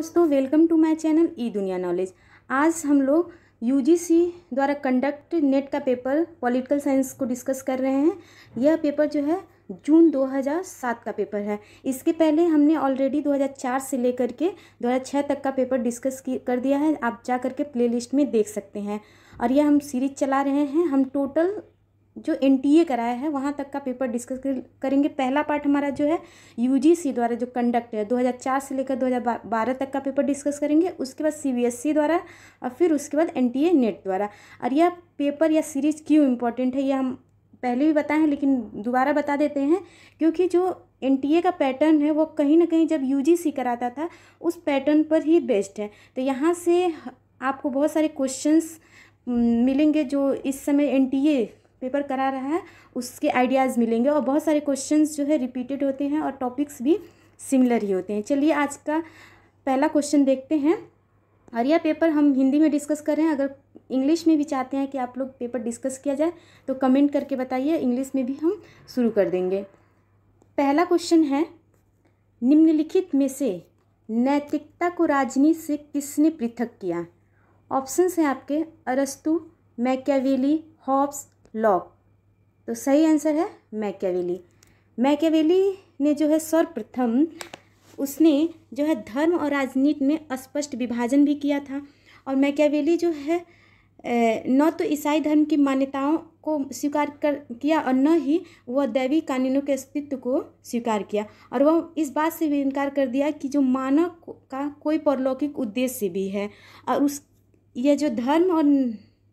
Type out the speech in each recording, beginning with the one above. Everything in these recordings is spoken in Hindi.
दोस्तों वेलकम टू माय चैनल ई दुनिया नॉलेज आज हम लोग यूजीसी द्वारा कंडक्ट नेट का पेपर पॉलिटिकल साइंस को डिस्कस कर रहे हैं यह पेपर जो है जून 2007 का पेपर है इसके पहले हमने ऑलरेडी 2004 से लेकर के 2006 तक का पेपर डिस्कस कर दिया है आप जा कर के प्लेलिस्ट में देख सकते हैं और यह हम सीरीज चला रहे हैं हम टोटल जो एन कराया है वहाँ तक का पेपर डिस्कस करेंगे पहला पार्ट हमारा जो है यूजीसी द्वारा जो कंडक्ट है 2004 से लेकर 2012 तक का पेपर डिस्कस करेंगे उसके बाद सीबीएसई e द्वारा और फिर उसके बाद ए नेट द्वारा और यह पेपर या सीरीज क्यों इम्पोर्टेंट है यह हम पहले भी बताए हैं लेकिन दोबारा बता देते हैं क्योंकि जो एन का पैटर्न है वो कहीं ना कहीं जब यू कराता था उस पैटर्न पर ही बेस्ड है तो यहाँ से आपको बहुत सारे क्वेश्चंस मिलेंगे जो इस समय एन पेपर करा रहा है उसके आइडियाज़ मिलेंगे और बहुत सारे क्वेश्चन जो है रिपीटेड होते हैं और टॉपिक्स भी सिमिलर ही होते हैं चलिए आज का पहला क्वेश्चन देखते हैं और यह पेपर हम हिंदी में डिस्कस कर रहे हैं अगर इंग्लिश में भी चाहते हैं कि आप लोग पेपर डिस्कस किया जाए तो कमेंट करके बताइए इंग्लिश में भी हम शुरू कर देंगे पहला क्वेश्चन है निम्नलिखित में से नैतिकता को राजनीति से किसने पृथक किया ऑप्शंस हैं आपके अरस्तु मैकेवेली हॉब्स लॉक तो सही आंसर है मैकेवेली मैकेवेली ने जो है सर्वप्रथम उसने जो है धर्म और राजनीति में स्पष्ट विभाजन भी किया था और मैकेवेली जो है न तो ईसाई धर्म की मान्यताओं को स्वीकार कर किया और न ही वह दैवी कानूनों के अस्तित्व को स्वीकार किया और वह इस बात से भी इनकार कर दिया कि जो मानव का कोई परलौकिक उद्देश्य भी है और उस यह जो धर्म और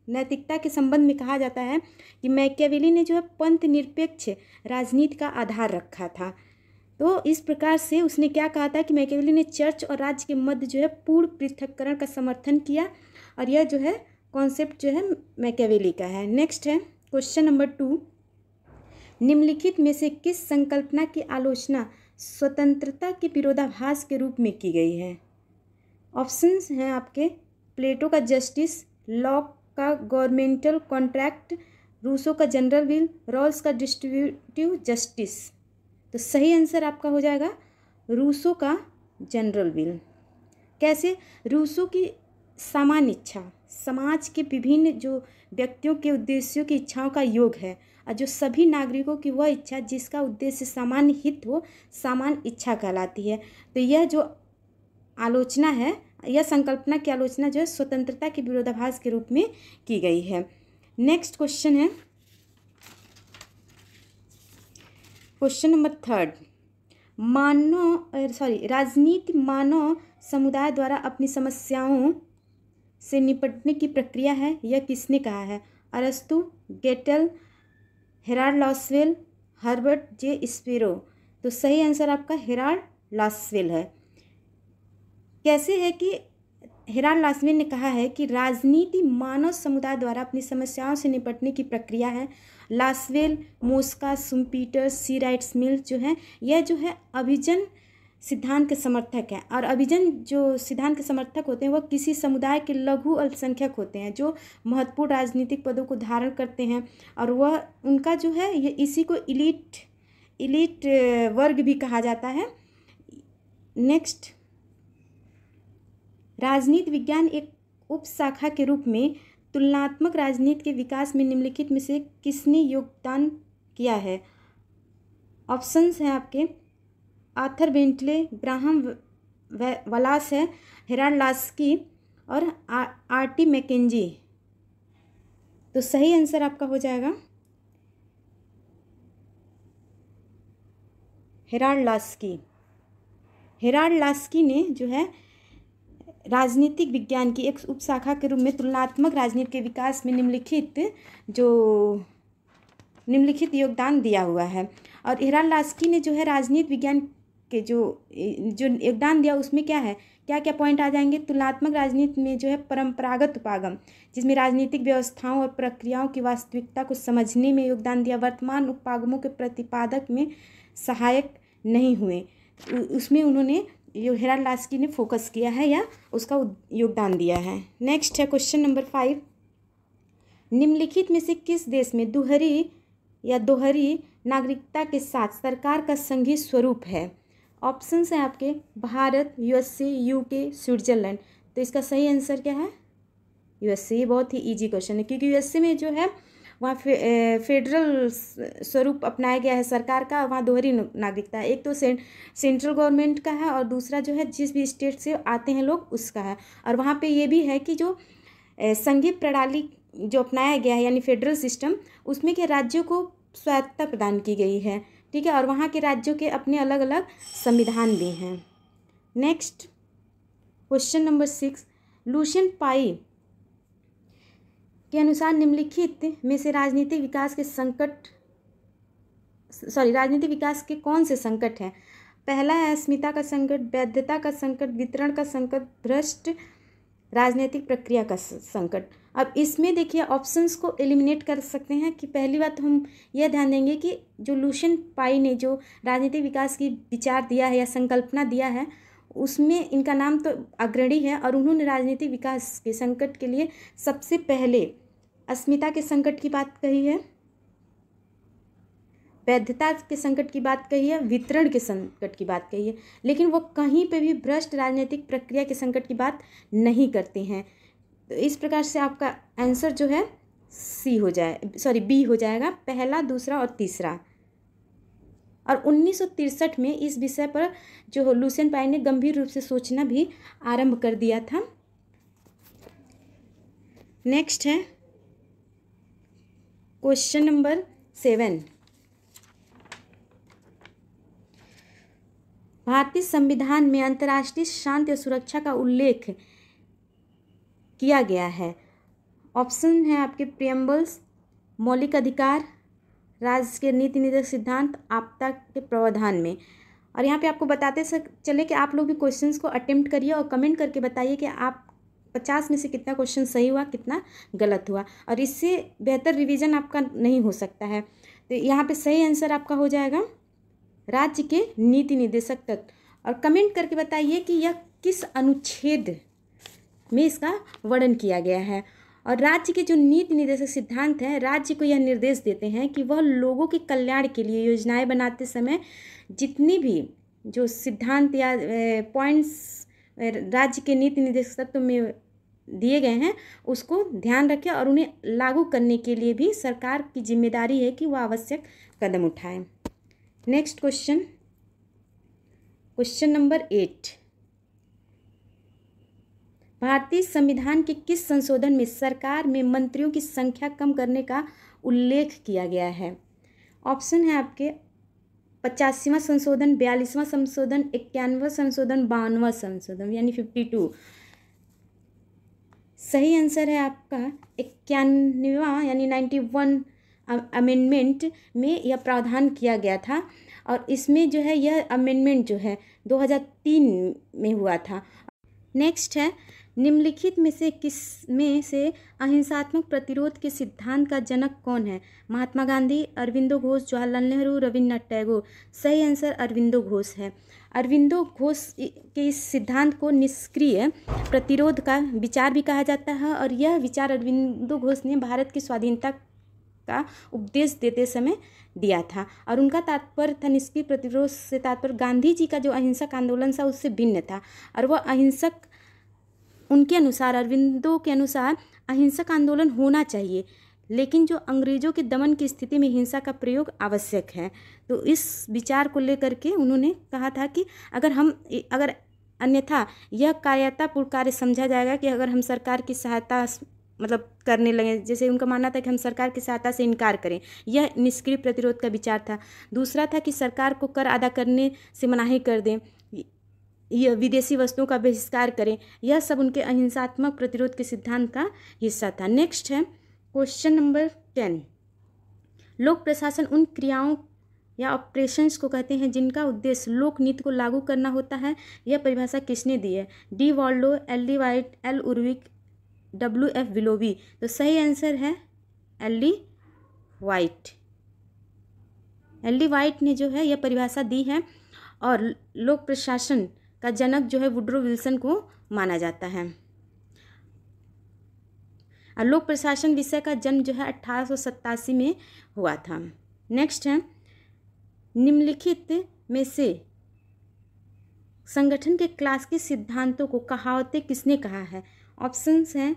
नैतिकता के संबंध में कहा जाता है कि मैकेवेली ने जो है पंथ निरपेक्ष राजनीति का आधार रखा था तो इस प्रकार से उसने क्या कहा था कि मैकेवेली ने चर्च और राज्य के मध्य जो है पूर्ण पृथककरण का समर्थन किया और यह जो है कॉन्सेप्ट जो है मैकियावेली का है नेक्स्ट है क्वेश्चन नंबर टू निम्नलिखित में से किस संकल्पना की आलोचना स्वतंत्रता के विरोधाभास के रूप में की गई है ऑप्शंस हैं आपके प्लेटो का जस्टिस लॉक का गवर्नमेंटल कॉन्ट्रैक्ट रूसो का जनरल विल रॉल्स का डिस्ट्रीब्यूटिव जस्टिस तो सही आंसर आपका हो जाएगा रूसो का जनरल विल कैसे रूसो की सामान्य इच्छा समाज के विभिन्न जो व्यक्तियों के उद्देश्यों की इच्छाओं का योग है और जो सभी नागरिकों की वह इच्छा जिसका उद्देश्य सामान्य हित हो सामान्य इच्छा कहलाती है तो यह जो आलोचना है यह संकल्पना की आलोचना जो है स्वतंत्रता के विरोधाभास के रूप में की गई है नेक्स्ट क्वेश्चन है क्वेश्चन नंबर थर्ड मानव सॉरी राजनीति मानव समुदाय द्वारा अपनी समस्याओं से निपटने की प्रक्रिया है यह किसने कहा है अरस्तु Gettell Harold Lasswell Herbert J Spiro तो सही आंसर आपका हेराल्ड लॉसवेल है कैसे है कि हिरान लाजमी ने कहा है कि राजनीति मानव समुदाय द्वारा अपनी समस्याओं से निपटने की प्रक्रिया है लासवेल मोस्का सुमपीटर सीराइट्स मिल जो है यह जो है अभिजन सिद्धांत के समर्थक हैं और अभिजन जो सिद्धांत के समर्थक होते हैं वह किसी समुदाय के लघु अल्पसंख्यक होते हैं जो महत्वपूर्ण राजनीतिक पदों को धारण करते हैं और वह उनका जो है ये इसी को इलीट इलीट वर्ग भी कहा जाता है नेक्स्ट राजनीति विज्ञान एक उप शाखा के रूप में तुलनात्मक राजनीति के विकास में निम्नलिखित में से किसने योगदान किया है ऑप्शंस हैं आपके आथर बेंटले ग्राहम वलास है हेराल्ड लास्की और आर टी मैकेजी तो सही आंसर आपका हो जाएगा हेराल्ड लास्की हेराल्ड लास्की ने जो है राजनीतिक विज्ञान की एक उपशाखा के रूप में तुलनात्मक राजनीति के विकास में निम्नलिखित जो निम्नलिखित योगदान दिया हुआ है और इहरान लास्की ने जो है राजनीति विज्ञान के जो जो योगदान दिया उसमें क्या है क्या क्या पॉइंट आ जाएंगे तुलनात्मक राजनीति में जो है परंपरागत उपागम जिसमें राजनीतिक व्यवस्थाओं और प्रक्रियाओं की वास्तविकता को समझने में योगदान दिया वर्तमान उपागमों के प्रतिपादक में सहायक नहीं हुए उसमें उन्होंने हेरा लास्की ने फोकस किया है या उसका योगदान दिया है नेक्स्ट है क्वेश्चन नंबर फाइव निम्नलिखित में से किस देश में दोहरी या दोहरी नागरिकता के साथ सरकार का संघीय स्वरूप है ऑप्शन हैं आपके भारत यूएसए यूके स्विट्जरलैंड तो इसका सही आंसर क्या है यूएसए बहुत ही इजी क्वेश्चन है क्योंकि यूएसए में जो है वहाँ फे, फेडरल स्वरूप अपनाया गया है सरकार का वहाँ दोहरी नागरिकता है एक तो सें, सेंट्रल गवर्नमेंट का है और दूसरा जो है जिस भी स्टेट से आते हैं लोग उसका है और वहाँ पर ये भी है कि जो संघीय प्रणाली जो अपनाया गया है यानी फेडरल सिस्टम उसमें के राज्यों को स्वायत्ता प्रदान की गई है ठीक है और वहाँ के राज्यों के अपने अलग अलग संविधान भी हैं next question number six Lucian Pye के अनुसार निम्नलिखित में से राजनीतिक विकास के संकट सॉरी राजनीतिक विकास के कौन से संकट हैं पहला है अस्मिता का संकट वैधता का संकट वितरण का संकट भ्रष्ट राजनीतिक प्रक्रिया का संकट अब इसमें देखिए ऑप्शंस को एलिमिनेट कर सकते हैं कि पहली बात तो हम यह ध्यान देंगे कि जो लूशन पाई ने जो राजनीतिक विकास की विचार दिया है या संकल्पना दिया है उसमें इनका नाम तो अग्रणी है और उन्होंने राजनीतिक विकास के संकट के लिए सबसे पहले अस्मिता के संकट की बात कही है वैधता के संकट की बात कही है वितरण के संकट की बात कही है लेकिन वो कहीं पे भी भ्रष्ट राजनीतिक प्रक्रिया के संकट की बात नहीं करते हैं तो इस प्रकार से आपका आंसर जो है सी हो जाए सॉरी बी हो जाएगा पहला दूसरा और तीसरा और उन्नीस में इस विषय पर जो लूसेन पाई ने गंभीर रूप से सोचना भी आरंभ कर दिया था नेक्स्ट है क्वेश्चन नंबर सेवन भारतीय संविधान में अंतर्राष्ट्रीय शांति और सुरक्षा का उल्लेख किया गया है ऑप्शन है आपके प्रियम्बल्स मौलिक अधिकार राज्य के नीति निर्देशक सिद्धांत आपदा के प्रावधान में और यहाँ पे आपको बताते चले कि आप लोग भी क्वेश्चंस को अटेम्प्ट करिए और कमेंट करके बताइए कि आप पचास में से कितना क्वेश्चन सही हुआ कितना गलत हुआ और इससे बेहतर रिवीजन आपका नहीं हो सकता है तो यहाँ पे सही आंसर आपका हो जाएगा राज्य के नीति निदेशक तत्व और कमेंट करके बताइए कि यह किस अनुच्छेद में इसका वर्णन किया गया है और राज्य के जो नीति निर्देशक सिद्धांत हैं राज्य को यह निर्देश देते हैं कि वह लोगों के कल्याण के लिए योजनाएं बनाते समय जितनी भी जो सिद्धांत या पॉइंट्स राज्य के नीति निर्देशक तत्व में दिए गए हैं उसको ध्यान रखें और उन्हें लागू करने के लिए भी सरकार की जिम्मेदारी है कि वह आवश्यक कदम उठाए next question question number eight भारतीय संविधान के किस संशोधन में सरकार में मंत्रियों की संख्या कम करने का उल्लेख किया गया है ऑप्शन है आपके पचासीवा संशोधन बयालीसवां संशोधन इक्यानवा संशोधन बानवा संशोधन यानी फिफ्टी टू सही आंसर है आपका इक्यानवा यानी नाइन्टी वन अमेंडमेंट में यह प्रावधान किया गया था और इसमें जो है यह अमेंडमेंट जो है 2003 में हुआ था नेक्स्ट है निम्नलिखित में से किस में से अहिंसात्मक प्रतिरोध के सिद्धांत का जनक कौन है महात्मा गांधी अरविंदो घोष जवाहरलाल नेहरू रविन्द्रनाथ टैगोर सही आंसर अरविंदो घोष है अरविंदो घोष के इस सिद्धांत को निष्क्रिय प्रतिरोध का विचार भी कहा जाता है और यह विचार अरविंदो घोष ने भारत की स्वाधीनता का उपदेश देते समय दिया था और उनका तात्पर्य था निष्क्रिय प्रतिरोध से तात्पर्य गांधी जी का जो अहिंसक आंदोलन था उससे भिन्न था और वह अहिंसक उनके अनुसार अरविंदों के अनुसार अहिंसक आंदोलन होना चाहिए लेकिन जो अंग्रेज़ों के दमन की स्थिति में हिंसा का प्रयोग आवश्यक है तो इस विचार को लेकर के उन्होंने कहा था कि अगर हम अगर अन्यथा यह कायरतापूर्ण कार्य समझा जाएगा कि अगर हम सरकार की सहायता मतलब करने लगे जैसे उनका मानना था कि हम सरकार की सहायता से इनकार करें यह निष्क्रिय प्रतिरोध का विचार था दूसरा था कि सरकार को कर अदा करने से मनाही कर दें यह विदेशी वस्तुओं का बहिष्कार करें यह सब उनके अहिंसात्मक प्रतिरोध के सिद्धांत का हिस्सा था नेक्स्ट है क्वेश्चन नंबर टेन लोक प्रशासन उन क्रियाओं या ऑपरेशंस को कहते हैं जिनका उद्देश्य लोक नीति को लागू करना होता है यह परिभाषा किसने दी है D Waldo L D White L Urwick W F Willoughby तो सही आंसर है L D White L D White ने जो है यह परिभाषा दी है और लोक प्रशासन का जनक जो है वुड्रो विल्सन को माना जाता है और लोक प्रशासन विषय का जन्म जो है अट्ठारह में हुआ था नेक्स्ट है निम्नलिखित में से संगठन के क्लासिक सिद्धांतों को कहावतें किसने कहा है ऑप्शंस हैं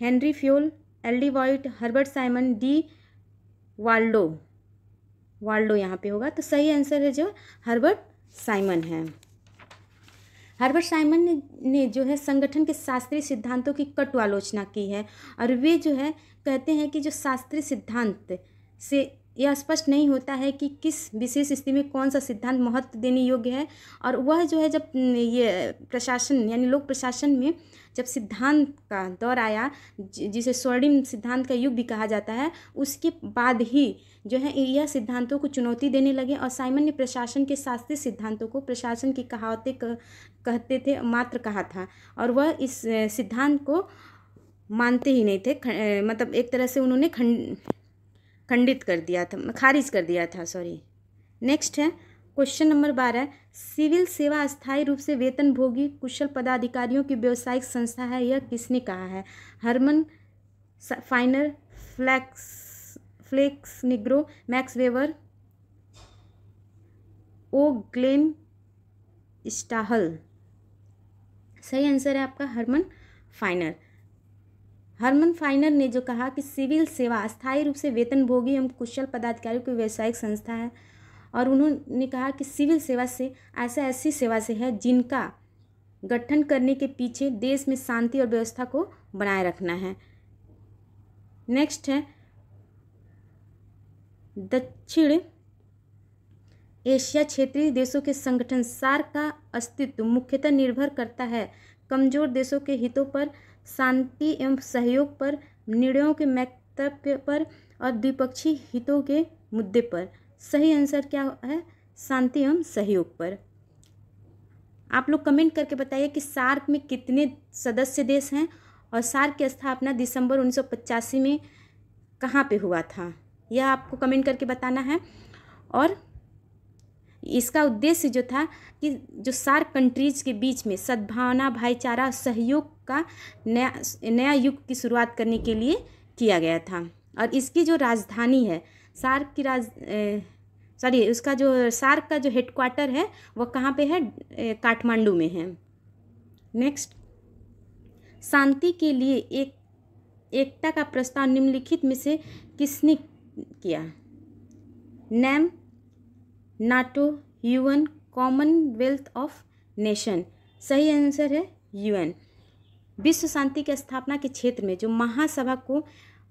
Henri Fayol L D White Herbert Simon D Waldo Waldo यहाँ पे होगा तो सही आंसर है जो हर्बर्ट साइमन है हार्बर्ट साइमन ने, ने जो है संगठन के शास्त्रीय सिद्धांतों की कटु आलोचना की है और वे जो है कहते हैं कि जो शास्त्रीय सिद्धांत से यह स्पष्ट नहीं होता है कि किस विशेष स्थिति में कौन सा सिद्धांत महत्व देने योग्य है और वह जो है जब ये प्रशासन यानी लोक प्रशासन में जब सिद्धांत का दौर आया जिसे स्वर्णिम सिद्धांत का युग भी कहा जाता है उसके बाद ही जो है एरिया सिद्धांतों को चुनौती देने लगे और साइमन ने प्रशासन के शास्त्रीय सिद्धांतों को प्रशासन की कहावतें कहते थे मात्र कहा था और वह इस सिद्धांत को मानते ही नहीं थे ख, मतलब एक तरह से उन्होंने खंड खंडित कर दिया था खारिज कर दिया था सॉरी नेक्स्ट है क्वेश्चन नंबर बारह सिविल सेवा अस्थायी रूप से वेतन भोगी कुशल पदाधिकारियों की व्यावसायिक संस्था है यह किसने कहा है Herman Finer Felix Felix Nigro Max Weber O Glenn Stahl सही आंसर है आपका हरमन फाइनर हरमन फाइनर ने जो कहा कि सिविल सेवा स्थायी रूप से वेतनभोगी एवं कुशल पदाधिकारियों की व्यावसायिक संस्था है और उन्होंने कहा कि सिविल सेवा से ऐसा ऐसी सेवा से है जिनका गठन करने के पीछे देश में शांति और व्यवस्था को बनाए रखना है नेक्स्ट है दक्षिण एशिया क्षेत्रीय देशों के संगठन सार का अस्तित्व मुख्यतः निर्भर करता है कमजोर देशों के हितों पर शांति एवं सहयोग पर निर्णयों के महत्व पर और द्विपक्षीय हितों के मुद्दे पर सही आंसर क्या है शांति एवं सहयोग पर आप लोग कमेंट करके बताइए कि सार्क में कितने सदस्य देश हैं और सार्क की स्थापना दिसंबर उन्नीस में कहाँ पे हुआ था यह आपको कमेंट करके बताना है और इसका उद्देश्य जो था कि जो सार्क कंट्रीज के बीच में सद्भावना भाईचारा सहयोग का नया नया युग की शुरुआत करने के लिए किया गया था और इसकी जो राजधानी है सार्क की राज सॉरी उसका जो सार्क का जो हेडक्वार्टर है वह कहाँ पे है काठमांडू में है नेक्स्ट शांति के लिए एक एकता का प्रस्ताव निम्नलिखित में से किसने किया NAM NATO UN Commonwealth of nation सही आंसर है यूएन विश्व शांति की स्थापना के क्षेत्र में जो महासभा को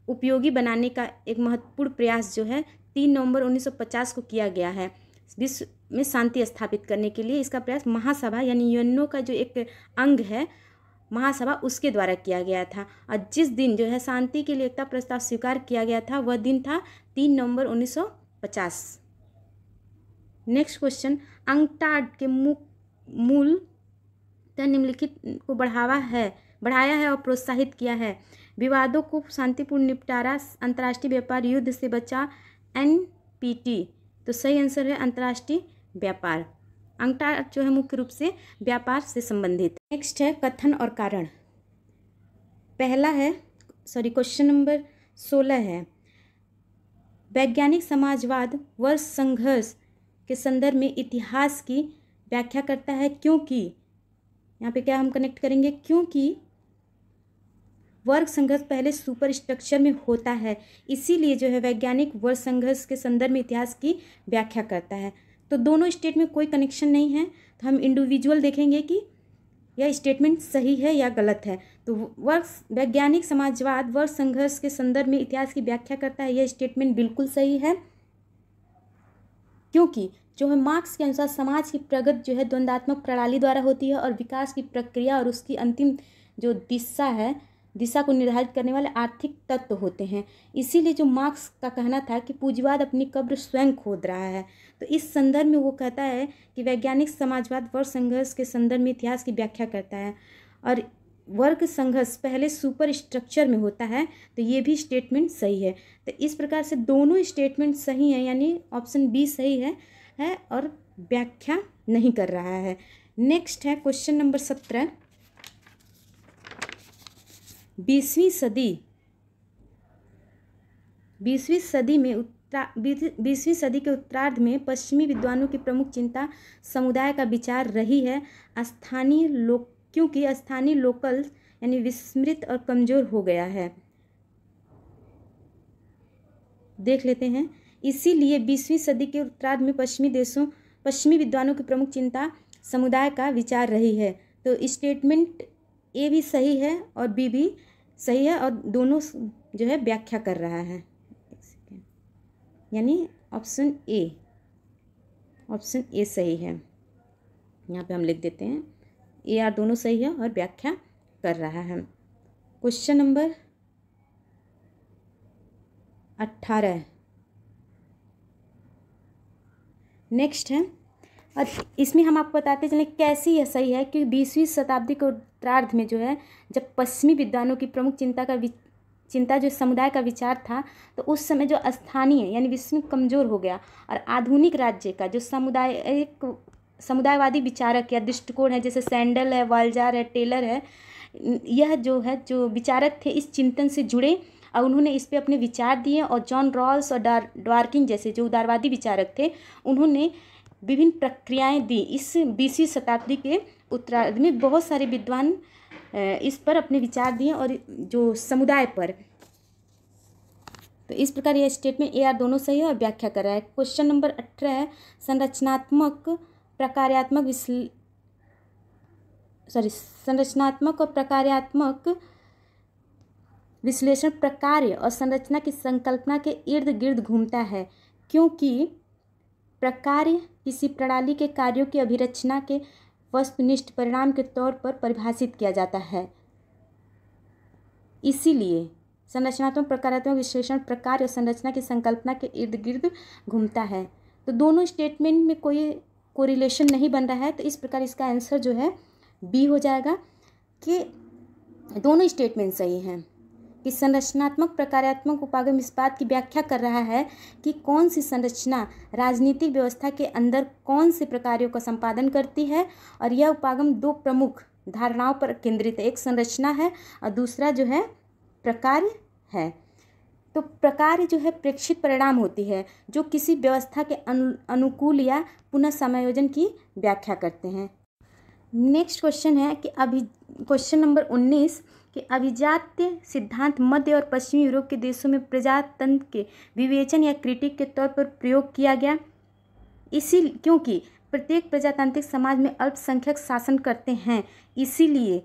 उपयोगी बनाने का एक महत्वपूर्ण प्रयास जो है तीन नवंबर 1950 को किया गया है विश्व में शांति स्थापित करने के लिए इसका प्रयास महासभा यानी यूएनओ का जो एक अंग है महासभा उसके द्वारा किया गया था और जिस दिन जो है शांति के लिए एकता प्रस्ताव स्वीकार किया गया था वह दिन था तीन नवंबर 1950 नेक्स्ट क्वेश्चन अंगटाड के मूल निम्नलिखित को बढ़ावा है बढ़ाया है और प्रोत्साहित किया है विवादों को शांतिपूर्ण निपटारा अंतर्राष्ट्रीय व्यापार युद्ध से बचा एन तो सही आंसर है अंतर्राष्ट्रीय व्यापार अंगटा जो है मुख्य रूप से व्यापार से संबंधित नेक्स्ट है कथन और कारण पहला है सॉरी क्वेश्चन नंबर सोलह है वैज्ञानिक समाजवाद व संघर्ष के संदर्भ में इतिहास की व्याख्या करता है क्योंकि यहाँ पे क्या हम कनेक्ट करेंगे क्योंकि वर्ग संघर्ष पहले सुपर स्ट्रक्चर में होता है इसीलिए जो है वैज्ञानिक वर्ग संघर्ष के संदर्भ में इतिहास की व्याख्या करता है तो दोनों स्टेट में कोई कनेक्शन नहीं है तो हम इंडिविजुअल देखेंगे कि यह स्टेटमेंट सही है या गलत है तो वर्ग वैज्ञानिक समाजवाद वर्ग संघर्ष के संदर्भ में इतिहास की व्याख्या करता है यह स्टेटमेंट बिल्कुल सही है क्योंकि जो है मार्क्स के अनुसार समाज की प्रगति जो है द्वंद्वात्मक प्रणाली द्वारा होती है और विकास की प्रक्रिया और उसकी अंतिम जो दिशा है दिशा को निर्धारित करने वाले आर्थिक तत्व होते हैं इसीलिए जो मार्क्स का कहना था कि पूंजीवाद अपनी कब्र स्वयं खोद रहा है तो इस संदर्भ में वो कहता है कि वैज्ञानिक समाजवाद वर्ग संघर्ष के संदर्भ में इतिहास की व्याख्या करता है और वर्ग संघर्ष पहले सुपर स्ट्रक्चर में होता है तो ये भी स्टेटमेंट सही है तो इस प्रकार से दोनों स्टेटमेंट सही हैं यानी ऑप्शन बी सही है है और व्याख्या नहीं कर रहा है नेक्स्ट है क्वेश्चन नंबर सत्रह बीसवीं सदी बीसवीं सदी में उत्तरा बीसवीं सदी के उत्तरार्ध में पश्चिमी विद्वानों की प्रमुख चिंता समुदाय का विचार रही है स्थानीय लोक क्योंकि स्थानीय लोकल यानी विस्मृत और कमज़ोर हो गया है देख लेते हैं इसीलिए बीसवीं सदी के उत्तरार्ध में पश्चिमी देशों पश्चिमी विद्वानों की प्रमुख चिंता समुदाय का विचार रही है तो स्टेटमेंट ए भी सही है और बी भी सही है और दोनों जो है व्याख्या कर रहा है यानी ऑप्शन ए ऑप्शन ए सही है यहाँ पे हम लिख देते हैं ए आर दोनों सही है और व्याख्या कर रहा है क्वेश्चन नंबर अट्ठारह नेक्स्ट है और इसमें हम आपको बताते चलें कैसी यह सही है कि बीसवीं शताब्दी को उत्तरार्ध में जो है जब पश्चिमी विद्वानों की प्रमुख चिंता का चिंता जो समुदाय का विचार था तो उस समय जो स्थानीय यानी विष्णु कमजोर हो गया और आधुनिक राज्य का जो समुदाय एक समुदायवादी विचारक या दृष्टिकोण है जैसे सैंडल है वालजार है टेलर है यह जो है जो विचारक थे इस चिंतन से जुड़े और उन्होंने इस पर अपने विचार दिए और जॉन रॉल्स और डार डार्किंग जैसे जो उदारवादी विचारक थे उन्होंने विभिन्न प्रक्रियाएं दी इस बीसवीं शताब्दी के उत्तराध में बहुत सारे विद्वान इस पर अपने विचार दिए और जो समुदाय पर तो इस प्रकार यह स्टेटमेंट ए आर दोनों सही है और व्याख्या कर रहा है क्वेश्चन नंबर अठारह है संरचनात्मक प्रकार्यात्मक सॉरी संरचनात्मक और प्रकार्यात्मक विश्लेषण प्रकार्य और संरचना की संकल्पना के इर्द गिर्द घूमता है क्योंकि प्रकार्य किसी प्रणाली के कार्यों की अभिरचना के वस्तुनिष्ठ परिणाम के तौर पर परिभाषित किया जाता है इसीलिए संरचनात्मक प्रकारात्मक विश्लेषण प्रकार और संरचना की संकल्पना के इर्द गिर्द घूमता है तो दोनों स्टेटमेंट में कोई कोरिलेशन नहीं बन रहा है तो इस प्रकार इसका आंसर जो है बी हो जाएगा कि दोनों स्टेटमेंट सही हैं कि संरचनात्मक प्रकार्यात्मक उपागम इस बात की व्याख्या कर रहा है कि कौन सी संरचना राजनीतिक व्यवस्था के अंदर कौन से प्रकार्यों का संपादन करती है और यह उपागम दो प्रमुख धारणाओं पर केंद्रित है एक संरचना है और दूसरा जो है प्रकार है तो प्रकार जो है प्रेक्षित परिणाम होती है जो किसी व्यवस्था के अनुकूल या पुनः समायोजन की व्याख्या करते हैं नेक्स्ट क्वेश्चन है कि अभी क्वेश्चन नंबर उन्नीस कि अभिजात्य सिद्धांत मध्य और पश्चिमी यूरोप के देशों में प्रजातंत्र के विवेचन या क्रिटिक के तौर पर प्रयोग किया गया इसी क्योंकि प्रत्येक प्रजातांत्रिक समाज में अल्पसंख्यक शासन करते हैं इसीलिए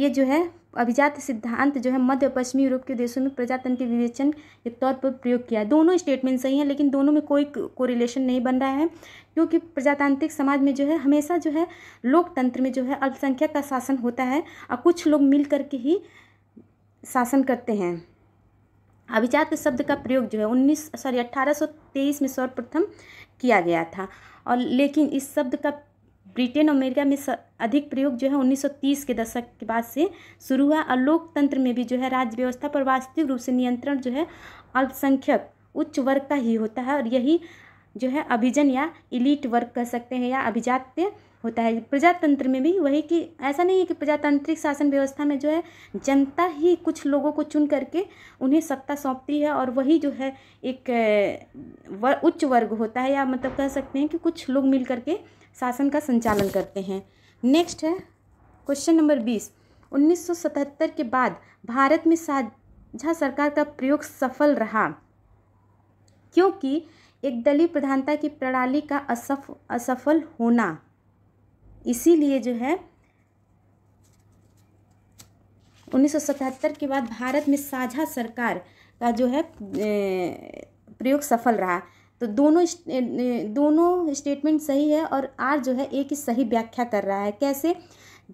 ये जो है अभिजात सिद्धांत जो है मध्य पश्चिमी यूरोप के देशों में प्रजातंत्र विवेचन के तौर पर प्रयोग किया है दोनों स्टेटमेंट सही हैं लेकिन दोनों में कोई कोरिलेशन नहीं बन रहा है क्योंकि प्रजातांत्रिक समाज में जो है हमेशा जो है लोकतंत्र में जो है अल्पसंख्यक का शासन होता है और कुछ लोग मिल करके ही शासन करते हैं अभिजात शब्द का प्रयोग जो है उन्नीस सॉरी अट्ठारह में सर्वप्रथम किया गया था और लेकिन इस शब्द का ब्रिटेन और अमेरिका में अधिक प्रयोग जो है 1930 के दशक के बाद से शुरू हुआ और लोकतंत्र में भी जो है राज्य व्यवस्था पर वास्तविक रूप से नियंत्रण जो है अल्पसंख्यक उच्च वर्ग का ही होता है और यही जो है अभिजन या इलीट वर्ग कह सकते हैं या अभिजात्य होता है प्रजातंत्र में भी वही कि ऐसा नहीं है कि प्रजातांत्रिक शासन व्यवस्था में जो है जनता ही कुछ लोगों को चुन करके उन्हें सत्ता सौंपती है और वही जो है एक वर, उच्च वर्ग होता है या मतलब कह सकते हैं कि कुछ लोग मिल करके शासन का संचालन करते हैं नेक्स्ट है क्वेश्चन नंबर बीस उन्नीस के बाद भारत में साझा सरकार का प्रयोग सफल रहा क्योंकि एक दलीय प्रधानता की प्रणाली का असफ असफल होना इसीलिए जो है 1977 के बाद भारत में साझा सरकार का जो है प्रयोग सफल रहा तो दोनों दोनों स्टेटमेंट सही है और आर जो है ए की सही व्याख्या कर रहा है कैसे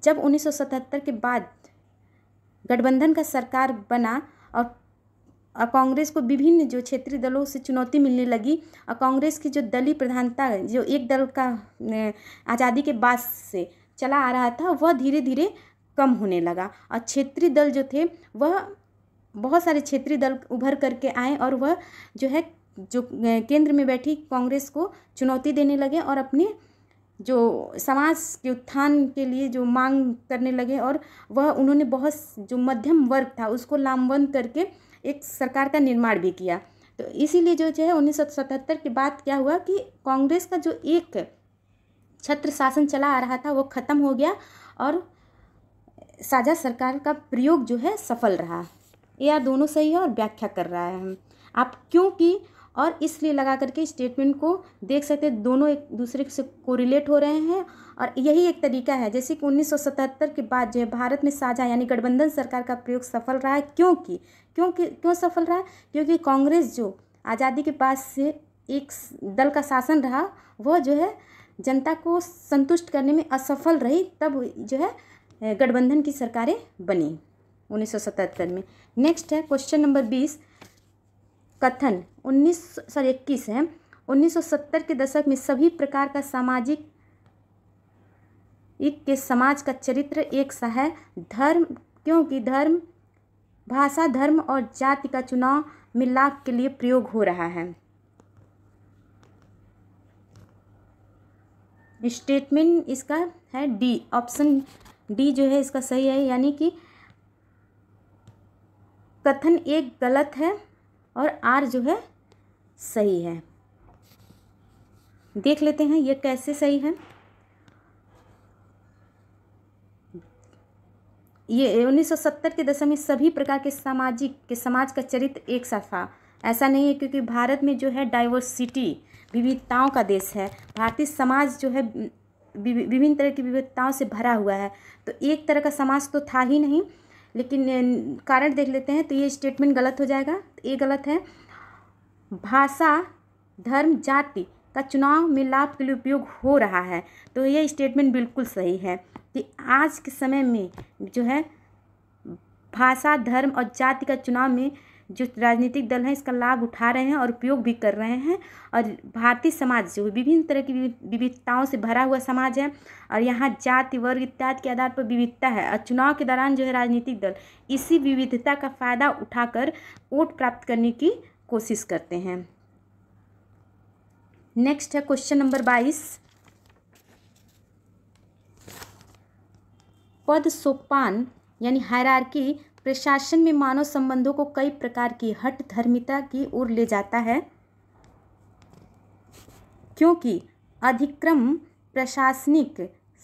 जब 1977 के बाद गठबंधन का सरकार बना और और कांग्रेस को विभिन्न जो क्षेत्रीय दलों से चुनौती मिलने लगी और कांग्रेस की जो दलीय प्रधानता जो एक दल का आज़ादी के बाद से चला आ रहा था वह धीरे धीरे कम होने लगा और क्षेत्रीय दल जो थे वह बहुत सारे क्षेत्रीय दल उभर करके आए और वह जो है जो केंद्र में बैठी कांग्रेस को चुनौती देने लगे और अपने जो समाज के उत्थान के लिए जो मांग करने लगे और वह उन्होंने बहुत जो मध्यम वर्ग था उसको लामबंद करके एक सरकार का निर्माण भी किया तो इसीलिए जो जो है उन्नीस के बाद क्या हुआ कि कांग्रेस का जो एक छत्र शासन चला आ रहा था वो ख़त्म हो गया और साझा सरकार का प्रयोग जो है सफल रहा यह दोनों सही है और व्याख्या कर रहा है हम आप क्योंकि और इसलिए लगा करके स्टेटमेंट को देख सकते हैं दोनों एक दूसरे से कोरिलेट हो रहे हैं और यही एक तरीका है जैसे कि 1977 के बाद जो है भारत में साझा यानी गठबंधन सरकार का प्रयोग सफल रहा है क्योंकि क्योंकि क्यों सफल रहा है क्योंकि कांग्रेस जो आज़ादी के पास से एक दल का शासन रहा वह जो है जनता को संतुष्ट करने में असफल रही तब जो है गठबंधन की सरकारें बनी 1977 में नेक्स्ट है क्वेश्चन नंबर बीस कथन उन्नीस सॉरी इक्कीस है सत्तर के दशक में सभी प्रकार का सामाजिक एक के समाज का चरित्र एक सा है धर्म क्योंकि धर्म भाषा धर्म और जाति का चुनाव मिलाप के लिए प्रयोग हो रहा है स्टेटमेंट इसका है डी ऑप्शन डी जो है इसका सही है यानी कि कथन एक गलत है और आर जो है सही है देख लेते हैं ये कैसे सही है ये 1970 के दशक में सभी प्रकार के सामाजिक के समाज का चरित्र एक सा था ऐसा नहीं है क्योंकि भारत में जो है डाइवर्सिटी विविधताओं का देश है भारतीय समाज जो है विभिन्न तरह की विविधताओं से भरा हुआ है तो एक तरह का समाज तो था ही नहीं लेकिन कारण देख लेते हैं तो ये स्टेटमेंट गलत हो जाएगा ये गलत है भाषा धर्म जाति का चुनाव में लाभ के लिए उपयोग हो रहा है तो ये स्टेटमेंट बिल्कुल सही है कि आज के समय में जो है भाषा धर्म और जाति का चुनाव में जो राजनीतिक दल हैं इसका लाभ उठा रहे हैं और उपयोग भी कर रहे हैं और भारतीय समाज जो विभिन्न तरह की विविधताओं से भरा हुआ समाज है और यहाँ जाति वर्ग इत्यादि के आधार पर विविधता है और चुनाव के दौरान जो है राजनीतिक दल इसी विविधता का फ़ायदा उठाकर वोट प्राप्त करने की कोशिश करते हैं नेक्स्ट है क्वेश्चन नंबर बाईस पद सोपान यानी हायरार्की प्रशासन में मानव संबंधों को कई प्रकार की हट धर्मिता की ओर ले जाता है क्योंकि अधिक्रम प्रशासनिक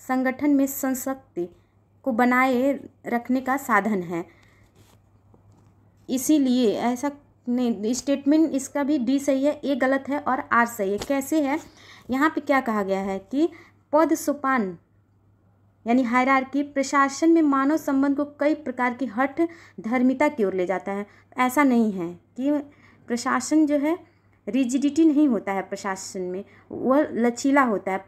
संगठन में संशक्ति को बनाए रखने का साधन है इसीलिए ऐसा नहीं स्टेटमेंट इसका भी डी सही है ए गलत है और आर सही है कैसे है यहाँ पे क्या कहा गया है कि पद सोपान यानी की प्रशासन में मानव संबंध को कई प्रकार की हठ धर्मिता की ओर ले जाता है ऐसा नहीं है कि प्रशासन जो है रिजिडिटी नहीं होता है प्रशासन में वह लचीला होता है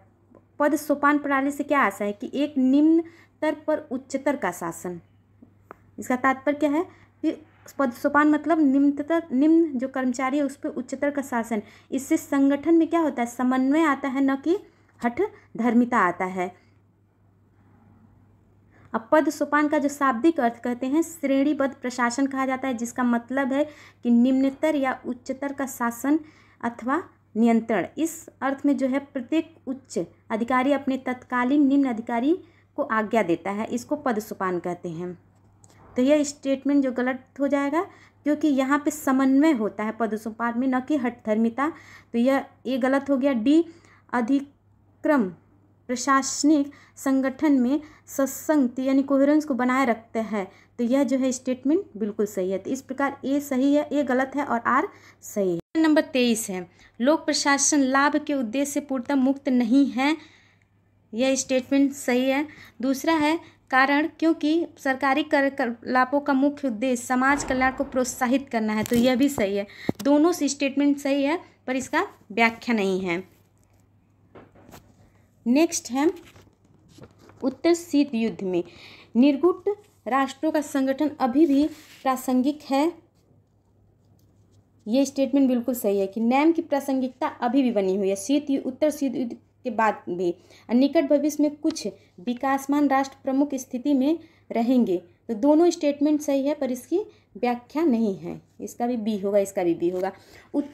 पद सोपान प्रणाली से क्या आशा है कि एक निम्न स्तर पर उच्चतर का शासन इसका तात्पर्य क्या है कि पद सोपान मतलब निम्नतर निम्न जो कर्मचारी है उस पर उच्चतर का शासन इससे संगठन में क्या होता है समन्वय आता है न कि हठ धर्मिता आता है अब पद सोपान का जो शाब्दिक अर्थ कहते हैं श्रेणीबद्ध प्रशासन कहा जाता है जिसका मतलब है कि निम्नतर या उच्चतर का शासन अथवा नियंत्रण इस अर्थ में जो है प्रत्येक उच्च अधिकारी अपने तत्कालीन निम्न अधिकारी को आज्ञा देता है इसको पद सोपान कहते हैं तो यह स्टेटमेंट जो गलत हो जाएगा क्योंकि यहाँ पे समन्वय होता है पद सोपान में न कि हठधर्मिता तो यह ये गलत हो गया डी अधिक्रम प्रशासनिक संगठन में सत्संगति यानी कोहरेंस को बनाए रखते हैं तो यह जो है स्टेटमेंट बिल्कुल सही है तो इस प्रकार ए सही है ए गलत है और आर सही है नंबर तेईस है लोक प्रशासन लाभ के उद्देश्य से पूर्णतः मुक्त नहीं है यह स्टेटमेंट सही है दूसरा है कारण क्योंकि सरकारी कर, कर लाभों का मुख्य उद्देश्य समाज कल्याण को प्रोत्साहित करना है तो यह भी सही है दोनों स्टेटमेंट सही है पर इसका व्याख्या नहीं है नेक्स्ट है उत्तर शीत युद्ध में निर्गुट राष्ट्रों का संगठन अभी भी प्रासंगिक है ये स्टेटमेंट बिल्कुल सही है कि नैम की प्रासंगिकता अभी भी बनी हुई है शीत उत्तर शीत युद्ध के बाद भी निकट भविष्य में कुछ विकासमान राष्ट्र प्रमुख स्थिति में रहेंगे तो दोनों स्टेटमेंट सही है पर इसकी व्याख्या नहीं है इसका भी बी होगा इसका भी बी होगा उत,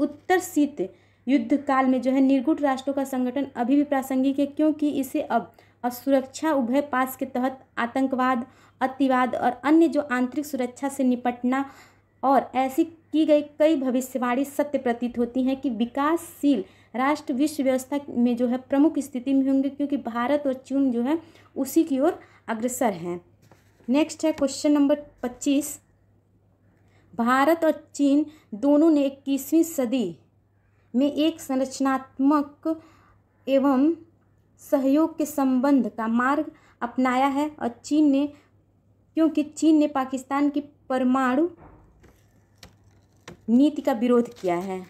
उत्तर शीत युद्ध काल में जो है निर्गुट राष्ट्रों का संगठन अभी भी प्रासंगिक है क्योंकि इसे अब असुरक्षा उभय पास के तहत आतंकवाद अतिवाद और अन्य जो आंतरिक सुरक्षा से निपटना और ऐसी की गई कई भविष्यवाणी सत्य प्रतीत होती हैं कि विकासशील राष्ट्र विश्व व्यवस्था में जो है प्रमुख स्थिति में होंगे क्योंकि भारत और चीन जो है उसी की ओर अग्रसर हैं नेक्स्ट है क्वेश्चन नंबर पच्चीस भारत और चीन दोनों ने इक्कीसवीं सदी में एक संरचनात्मक एवं सहयोग के संबंध का मार्ग अपनाया है और चीन ने क्योंकि चीन ने पाकिस्तान की परमाणु नीति का विरोध किया है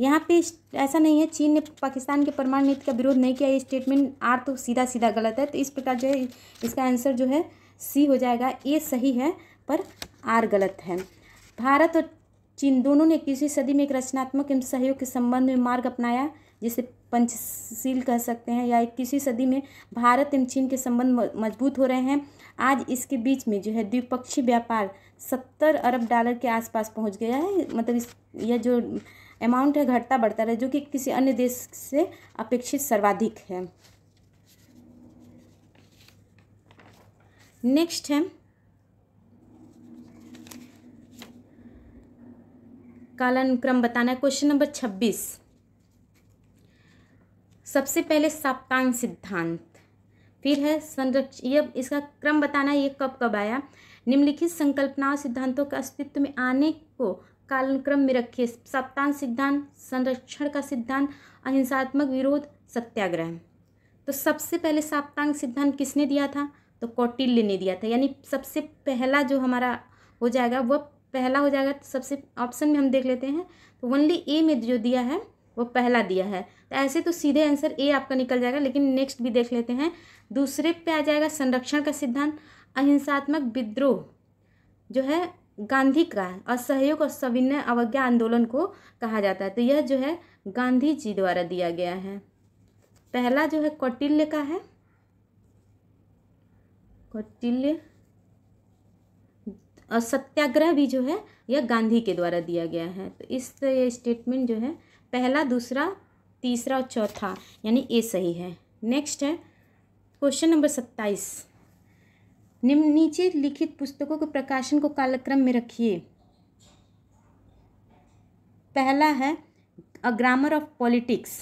यहाँ पे ऐसा नहीं है चीन ने पाकिस्तान के परमाणु नीति का विरोध नहीं किया ये स्टेटमेंट आर तो सीधा सीधा गलत है तो इस प्रकार जो है इसका आंसर जो है सी हो जाएगा ए सही है पर आर गलत है भारत और चीन दोनों ने इक्कीसवीं सदी में एक रचनात्मक एवं सहयोग के संबंध में मार्ग अपनाया जिसे पंचशील कह सकते हैं या इक्कीसवीं सदी में भारत एवं चीन के संबंध मजबूत हो रहे हैं आज इसके बीच में जो है द्विपक्षीय व्यापार सत्तर अरब डॉलर के आसपास पहुंच गया है मतलब इस यह जो अमाउंट है घटता बढ़ता रहा जो कि किसी अन्य देश से अपेक्षित सर्वाधिक है नेक्स्ट है कालानुक्रम बताना है क्वेश्चन नंबर छब्बीस सबसे पहले साप्तांग सिद्धांत फिर है संरक्ष ये इसका क्रम बताना है ये कब कब आया निम्नलिखित संकल्पना सिद्धांतों के अस्तित्व में आने को कालानुक्रम में रखिए साप्तांग सिद्धांत संरक्षण का सिद्धांत अहिंसात्मक विरोध सत्याग्रह तो सबसे पहले साप्तांग सिद्धांत किसने दिया था तो कौटिल्य ने दिया था यानी सबसे पहला जो हमारा हो जाएगा वह पहला हो जाएगा तो सबसे ऑप्शन में हम देख लेते हैं तो ओनली ए में जो दिया है वो पहला दिया है तो ऐसे तो सीधे आंसर ए आपका निकल जाएगा लेकिन नेक्स्ट भी देख लेते हैं दूसरे पे आ जाएगा संरक्षण का सिद्धांत अहिंसात्मक विद्रोह जो है गांधी का है और सहयोग और सविनय अवज्ञा आंदोलन को कहा जाता है तो यह जो है गांधी जी द्वारा दिया गया है पहला जो है कौटिल्य का है कौटिल्य और सत्याग्रह भी जो है यह गांधी के द्वारा दिया गया है तो इस ये स्टेटमेंट जो है पहला दूसरा तीसरा और चौथा यानी ये सही है नेक्स्ट है क्वेश्चन नंबर सत्ताईस निम्न नीचे लिखित पुस्तकों के प्रकाशन को कालक्रम में रखिए पहला है अ ग्रामर ऑफ पॉलिटिक्स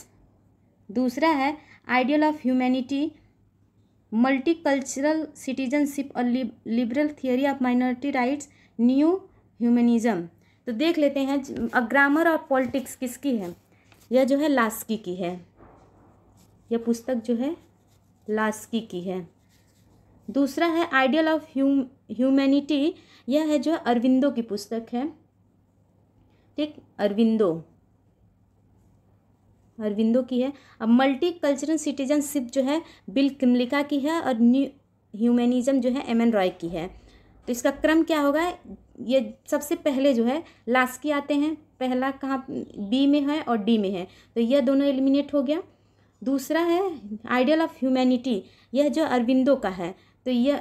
दूसरा है ideal of humanity multicultural citizenship और liberal theory of minority rights new humanism तो देख लेते हैं ग्रामर और पॉलिटिक्स किसकी है यह जो है लास्की की है यह पुस्तक जो है लास्की की है दूसरा है आइडियल ऑफ ह्यूमैनिटी यह है जो अरविंदो की पुस्तक है ठीक अरविंदो अरविंदो की है अब मल्टी कल्चरल सिटीजनशिप जो है बिल किमलिका की है और न्यू ह्यूमेनिज़्म जो है एम एन रॉय की है तो इसका क्रम क्या होगा ये सबसे पहले जो है लास्की आते हैं पहला कहाँ बी में है और डी में है तो यह दोनों एलिमिनेट हो गया दूसरा है आइडियल ऑफ ह्यूमैनिटी यह जो अरविंदो का है तो यह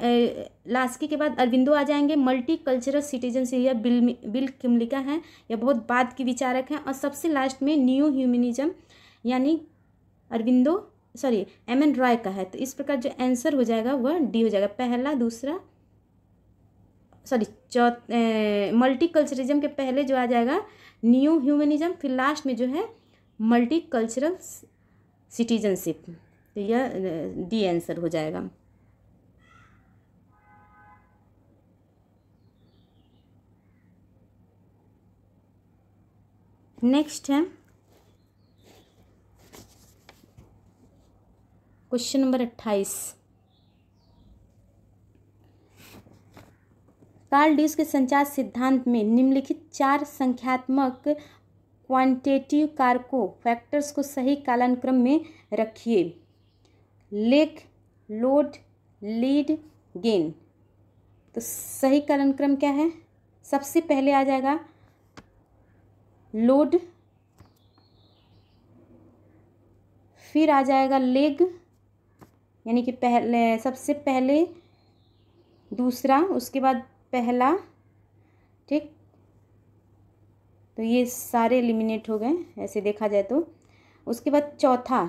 लास्की के बाद अरविंदो आ जाएंगे मल्टी कल्चरल सिटीजनशिप यह बिल बिल किमलिका है यह बहुत बाद की विचारक हैं और सबसे लास्ट में न्यू ह्यूमनिज़म यानी Aurobindo sorry M N Roy का है तो इस प्रकार जो आंसर हो जाएगा वह डी हो जाएगा पहला दूसरा सॉरी चौथ मल्टी कल्चरिज्म के पहले जो आ जाएगा न्यू ह्यूमनिज्म फिर लास्ट में जो है मल्टी कल्चरल सिटीजनशिप तो यह डी आंसर हो जाएगा नेक्स्ट है क्वेश्चन नंबर अट्ठाईस कार्ल ड्यूस के संचार सिद्धांत में निम्नलिखित चार संख्यात्मक क्वांटिटिव कारकों फैक्टर्स को सही कालानुक्रम में रखिए लेख लोड लीड गेन तो सही कालानुक्रम क्या है सबसे पहले आ जाएगा लोड फिर आ जाएगा लेग यानी कि पहले सबसे पहले दूसरा उसके बाद पहला ठीक तो ये सारे एलिमिनेट हो गए ऐसे देखा जाए तो उसके बाद चौथा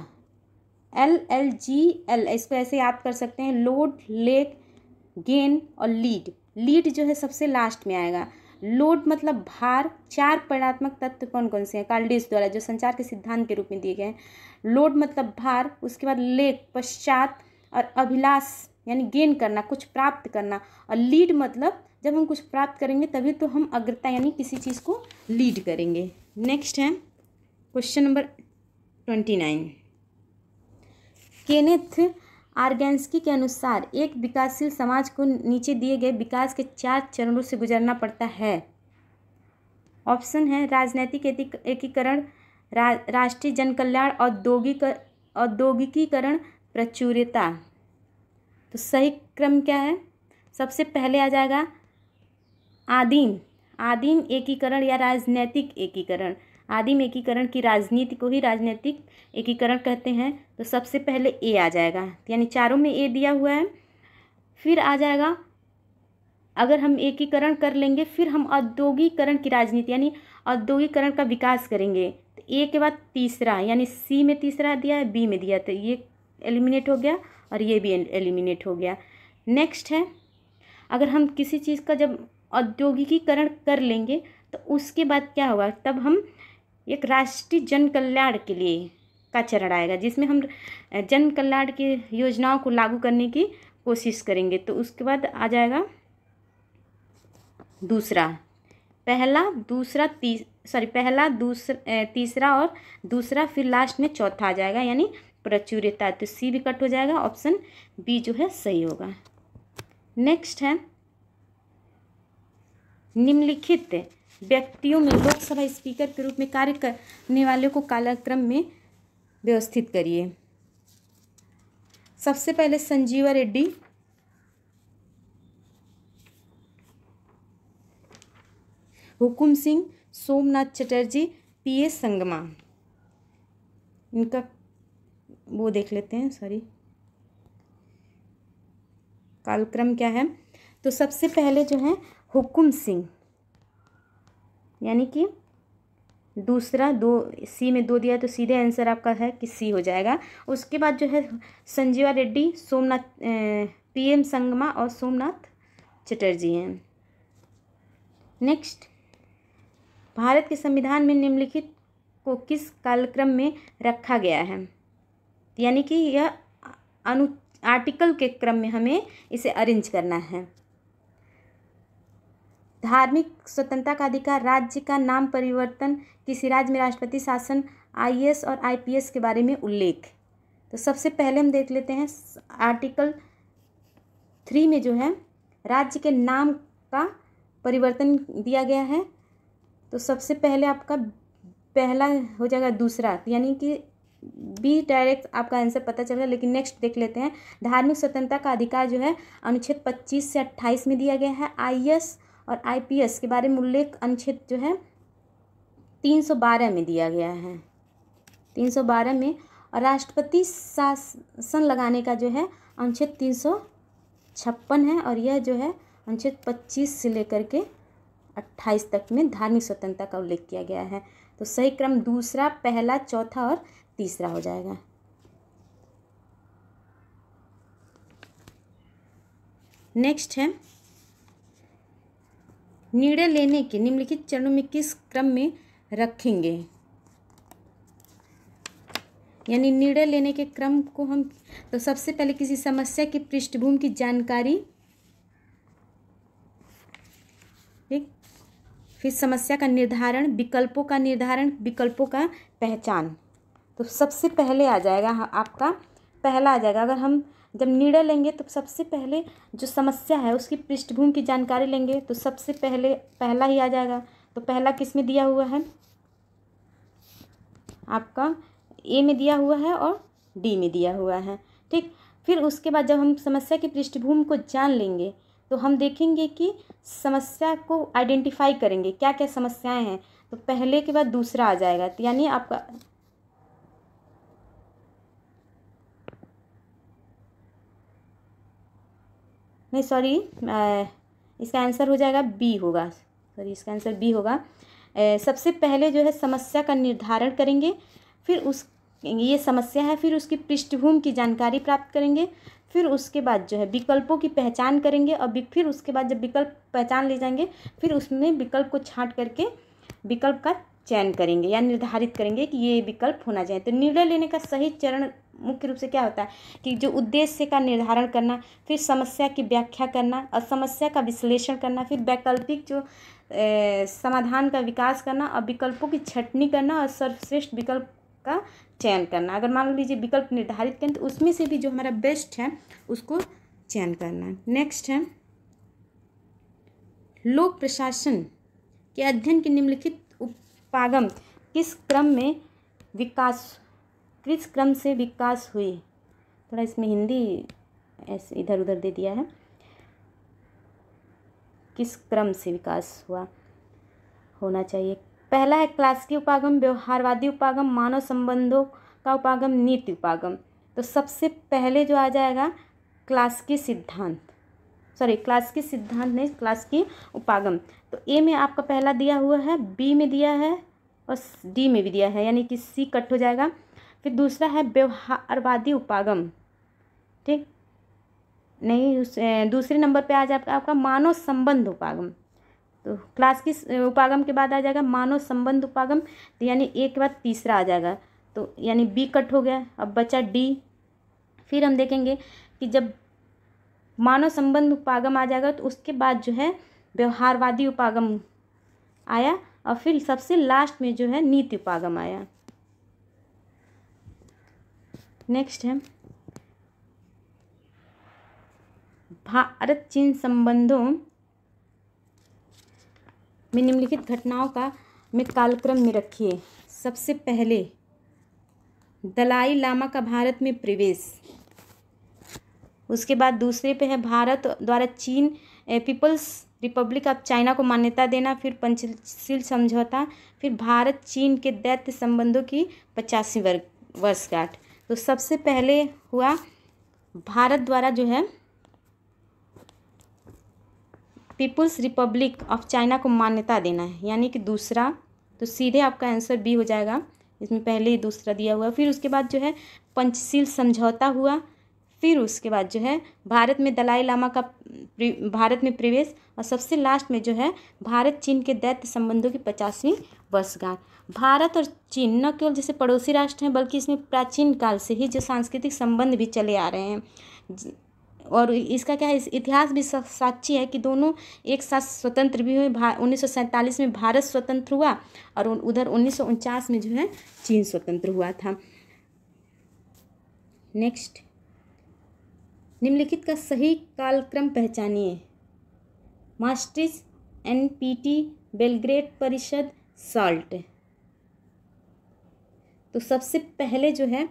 एल एल जी एल इसको ऐसे याद कर सकते हैं लोड लेग गेन और लीड लीड जो है सबसे लास्ट में आएगा लोड मतलब भार चार परिणात्मक तत्व कौन कौन से हैं कार्लडिस द्वारा जो संचार के सिद्धांत के रूप में दिए गए हैं लोड मतलब भार उसके बाद लेख पश्चात और अभिलाष यानी गेन करना कुछ प्राप्त करना और लीड मतलब जब हम कुछ प्राप्त करेंगे तभी तो हम अग्रता यानी किसी चीज़ को लीड करेंगे नेक्स्ट है question number twenty nine Kenneth Organski के अनुसार एक विकासशील समाज को नीचे दिए गए विकास के चार चरणों से गुजरना पड़ता है ऑप्शन है राजनैतिक एकीकरण रा, राष्ट्रीय जनकल्याण औद्योगिक औद्योगिकीकरण प्रचुरता तो सही क्रम क्या है सबसे पहले आ जाएगा आदिम आदिम एकीकरण या राजनैतिक एकीकरण आदि में एकीकरण की राजनीति को ही राजनीतिक एकीकरण कहते हैं तो सबसे पहले ए आ जाएगा यानी चारों में ए दिया हुआ है फिर आ जाएगा अगर हम एकीकरण कर लेंगे फिर हम औद्योगिकरण की राजनीति यानी औद्योगिकरण का विकास करेंगे तो ए के बाद तीसरा यानी सी में तीसरा दिया है बी में दिया तो ये एलिमिनेट हो गया और ये भी एलिमिनेट हो गया नेक्स्ट है अगर हम किसी चीज़ का जब औद्योगिकीकरण कर लेंगे तो उसके बाद क्या होगा तब हम एक राष्ट्रीय जन कल्याण के लिए का चरण आएगा जिसमें हम जन कल्याण की योजनाओं को लागू करने की कोशिश करेंगे तो उसके बाद आ जाएगा दूसरा पहला दूसरा तीस सॉरी पहला दूसरा तीसरा और दूसरा फिर लास्ट में चौथा आ जाएगा यानी प्रचुरता तो सी भी कट हो जाएगा ऑप्शन बी जो है सही होगा नेक्स्ट है निम्नलिखित व्यक्तियों में लोकसभा स्पीकर के रूप में कार्य करने वाले को कालाक्रम में व्यवस्थित करिए सबसे पहले संजीवा रेड्डी हुकुम सिंह सोमनाथ चटर्जी पी एस संगमा इनका वो देख लेते हैं सॉरी कालक्रम क्या है तो सबसे पहले जो है हुकुम सिंह यानी कि दूसरा दो सी में दो दिया तो सीधे आंसर आपका है कि सी हो जाएगा उसके बाद जो है संजीवा रेड्डी सोमनाथ पीएम संगमा और सोमनाथ चटर्जी हैं नेक्स्ट भारत के संविधान में निम्नलिखित को किस कालक्रम में रखा गया है यानी कि यह अनु आर्टिकल के क्रम में हमें इसे अरेंज करना है धार्मिक स्वतंत्रता का अधिकार राज्य का नाम परिवर्तन किसी राज्य में राष्ट्रपति शासन आई और आई के बारे में उल्लेख तो सबसे पहले हम देख लेते हैं आर्टिकल थ्री में जो है राज्य के नाम का परिवर्तन दिया गया है तो सबसे पहले आपका पहला हो जाएगा दूसरा तो यानी कि बी डायरेक्ट आपका आंसर पता चल गया लेकिन नेक्स्ट देख लेते हैं धार्मिक स्वतंत्रता का अधिकार जो है अनुच्छेद 25 से 28 में दिया गया है आईएएस और आईपीएस के बारे में उल्लेख अनुच्छेद जो है तीन सौ बारह में दिया गया है तीन सौ बारह में और राष्ट्रपति शासन लगाने का जो है अनुच्छेद तीन सौ छप्पन है और यह जो है अनुच्छेद पच्चीस से लेकर के अट्ठाईस तक में धार्मिक स्वतंत्रता का उल्लेख किया गया है तो सही क्रम दूसरा पहला चौथा और तीसरा हो जाएगा नेक्स्ट है निर्णय लेने के निम्नलिखित चरणों में किस क्रम में रखेंगे यानी निर्णय लेने के क्रम को हम तो सबसे पहले किसी समस्या की पृष्ठभूमि की जानकारी ठीक फिर समस्या का निर्धारण विकल्पों का निर्धारण विकल्पों का पहचान तो सबसे पहले आ जाएगा हाँ, आपका पहला आ जाएगा अगर हम जब निर्णय लेंगे तो सबसे पहले जो समस्या है उसकी पृष्ठभूमि की जानकारी लेंगे तो सबसे पहले पहला ही आ जाएगा तो पहला किस में दिया हुआ है आपका ए में दिया हुआ है और डी में दिया हुआ है ठीक फिर उसके बाद जब हम समस्या की पृष्ठभूमि को जान लेंगे तो हम देखेंगे कि समस्या को आइडेंटिफाई करेंगे क्या क्या समस्याएं हैं तो पहले के बाद दूसरा आ जाएगा तो यानी आपका नहीं सॉरी इसका आंसर हो जाएगा बी होगा सॉरी इसका आंसर बी होगा सबसे पहले जो है समस्या का निर्धारण करेंगे फिर उस ये समस्या है फिर उसकी पृष्ठभूमि की जानकारी प्राप्त करेंगे फिर उसके बाद जो है विकल्पों की पहचान करेंगे और फिर उसके बाद जब विकल्प पहचान ले जाएंगे फिर उसमें विकल्प को छाँट करके विकल्प का चयन करेंगे या निर्धारित करेंगे कि ये विकल्प होना चाहिए तो निर्णय लेने का सही चरण मुख्य रूप से क्या होता है कि जो उद्देश्य का निर्धारण करना फिर समस्या की व्याख्या करना और समस्या का विश्लेषण करना फिर वैकल्पिक जो ए, समाधान का विकास करना और विकल्पों की छटनी करना और सर्वश्रेष्ठ विकल्प का चयन करना अगर मान लीजिए विकल्प निर्धारित करें तो उसमें से भी जो हमारा बेस्ट है उसको चयन करना नेक्स्ट है लोक प्रशासन के अध्ययन के निम्नलिखित उपागम किस क्रम में विकास किस क्रम से विकास हुए थोड़ा इसमें हिंदी ऐसे इधर उधर दे दिया है किस क्रम से विकास हुआ होना चाहिए पहला है की उपागम व्यवहारवादी उपागम मानव संबंधों का उपागम नीति उपागम तो सबसे पहले जो आ जाएगा क्लासिकी सिद्धांत सॉरी क्लासिकी सिद्धांत नहीं क्लासिकी उपागम तो ए में आपका पहला दिया हुआ है बी में दिया है और डी में भी दिया है यानी कि सी कट हो जाएगा फिर दूसरा है व्यवहारवादी उपागम ठीक नहीं दूसरे नंबर पे आ जाएगा आपका मानव संबंध उपागम तो क्लास की उपागम के बाद आ जाएगा मानव संबंध उपागम तो यानी एक के बाद तीसरा आ जाएगा तो यानी बी कट हो गया अब बचा डी फिर हम देखेंगे कि जब मानव संबंध उपागम आ जाएगा तो उसके बाद जो है व्यवहारवादी उपागम आया और फिर सबसे लास्ट में जो है नीति उपागम आया नेक्स्ट है भारत चीन संबंधों में निम्नलिखित घटनाओं का में कालक्रम में रखिए सबसे पहले दलाई लामा का भारत में प्रवेश उसके बाद दूसरे पे है भारत द्वारा चीन पीपल्स रिपब्लिक ऑफ चाइना को मान्यता देना फिर पंचशील समझौता फिर भारत चीन के दैत्य संबंधों की पचासी वर्ष वर्षगांठ तो सबसे पहले हुआ भारत द्वारा जो है पीपुल्स रिपब्लिक ऑफ चाइना को मान्यता देना है यानी कि दूसरा तो सीधे आपका आंसर बी हो जाएगा इसमें पहले ही दूसरा दिया हुआ फिर उसके बाद जो है पंचशील समझौता हुआ फिर उसके बाद जो है भारत में दलाई लामा का भारत में प्रवेश और सबसे लास्ट में जो है भारत चीन के दैत्य संबंधों की पचासवीं वर्षगांठ भारत और चीन न केवल जैसे पड़ोसी राष्ट्र हैं बल्कि इसमें प्राचीन काल से ही जो सांस्कृतिक संबंध भी चले आ रहे हैं और इसका क्या है इस इतिहास भी साक्षी है कि दोनों एक साथ स्वतंत्र भी हुए उन्नीस में भारत स्वतंत्र हुआ और उधर उन्नीस में जो है चीन स्वतंत्र हुआ था नेक्स्ट निम्नलिखित का सही कालक्रम पहचानिए मास्टिस एन पी टी बेलग्रेड परिषद साल्ट तो सबसे पहले जो है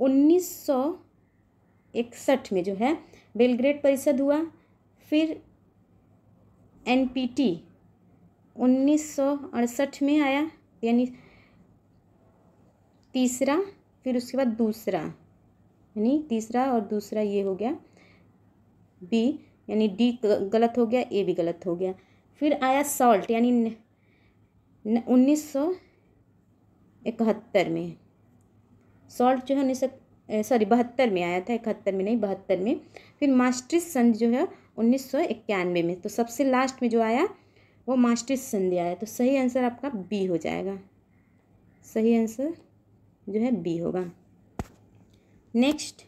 1961 में जो है बेलग्रेड परिषद हुआ फिर एन पी टी उन्नीस में आया यानी तीसरा फिर उसके बाद दूसरा यानी तीसरा और दूसरा ये हो गया बी यानी डी गलत हो गया ए भी गलत हो गया फिर आया सॉल्ट यानी उन्नीस सौ इकहत्तर में सॉल्ट जो है उन्नीस सॉरी बहत्तर में आया था इकहत्तर में नहीं बहत्तर में फिर मास्ट्रिस संध जो है उन्नीस सौ इक्यानवे में तो सबसे लास्ट में जो आया वो मास्ट्रिस संधि आया तो सही आंसर आपका बी हो जाएगा सही आंसर जो है बी होगा नेक्स्ट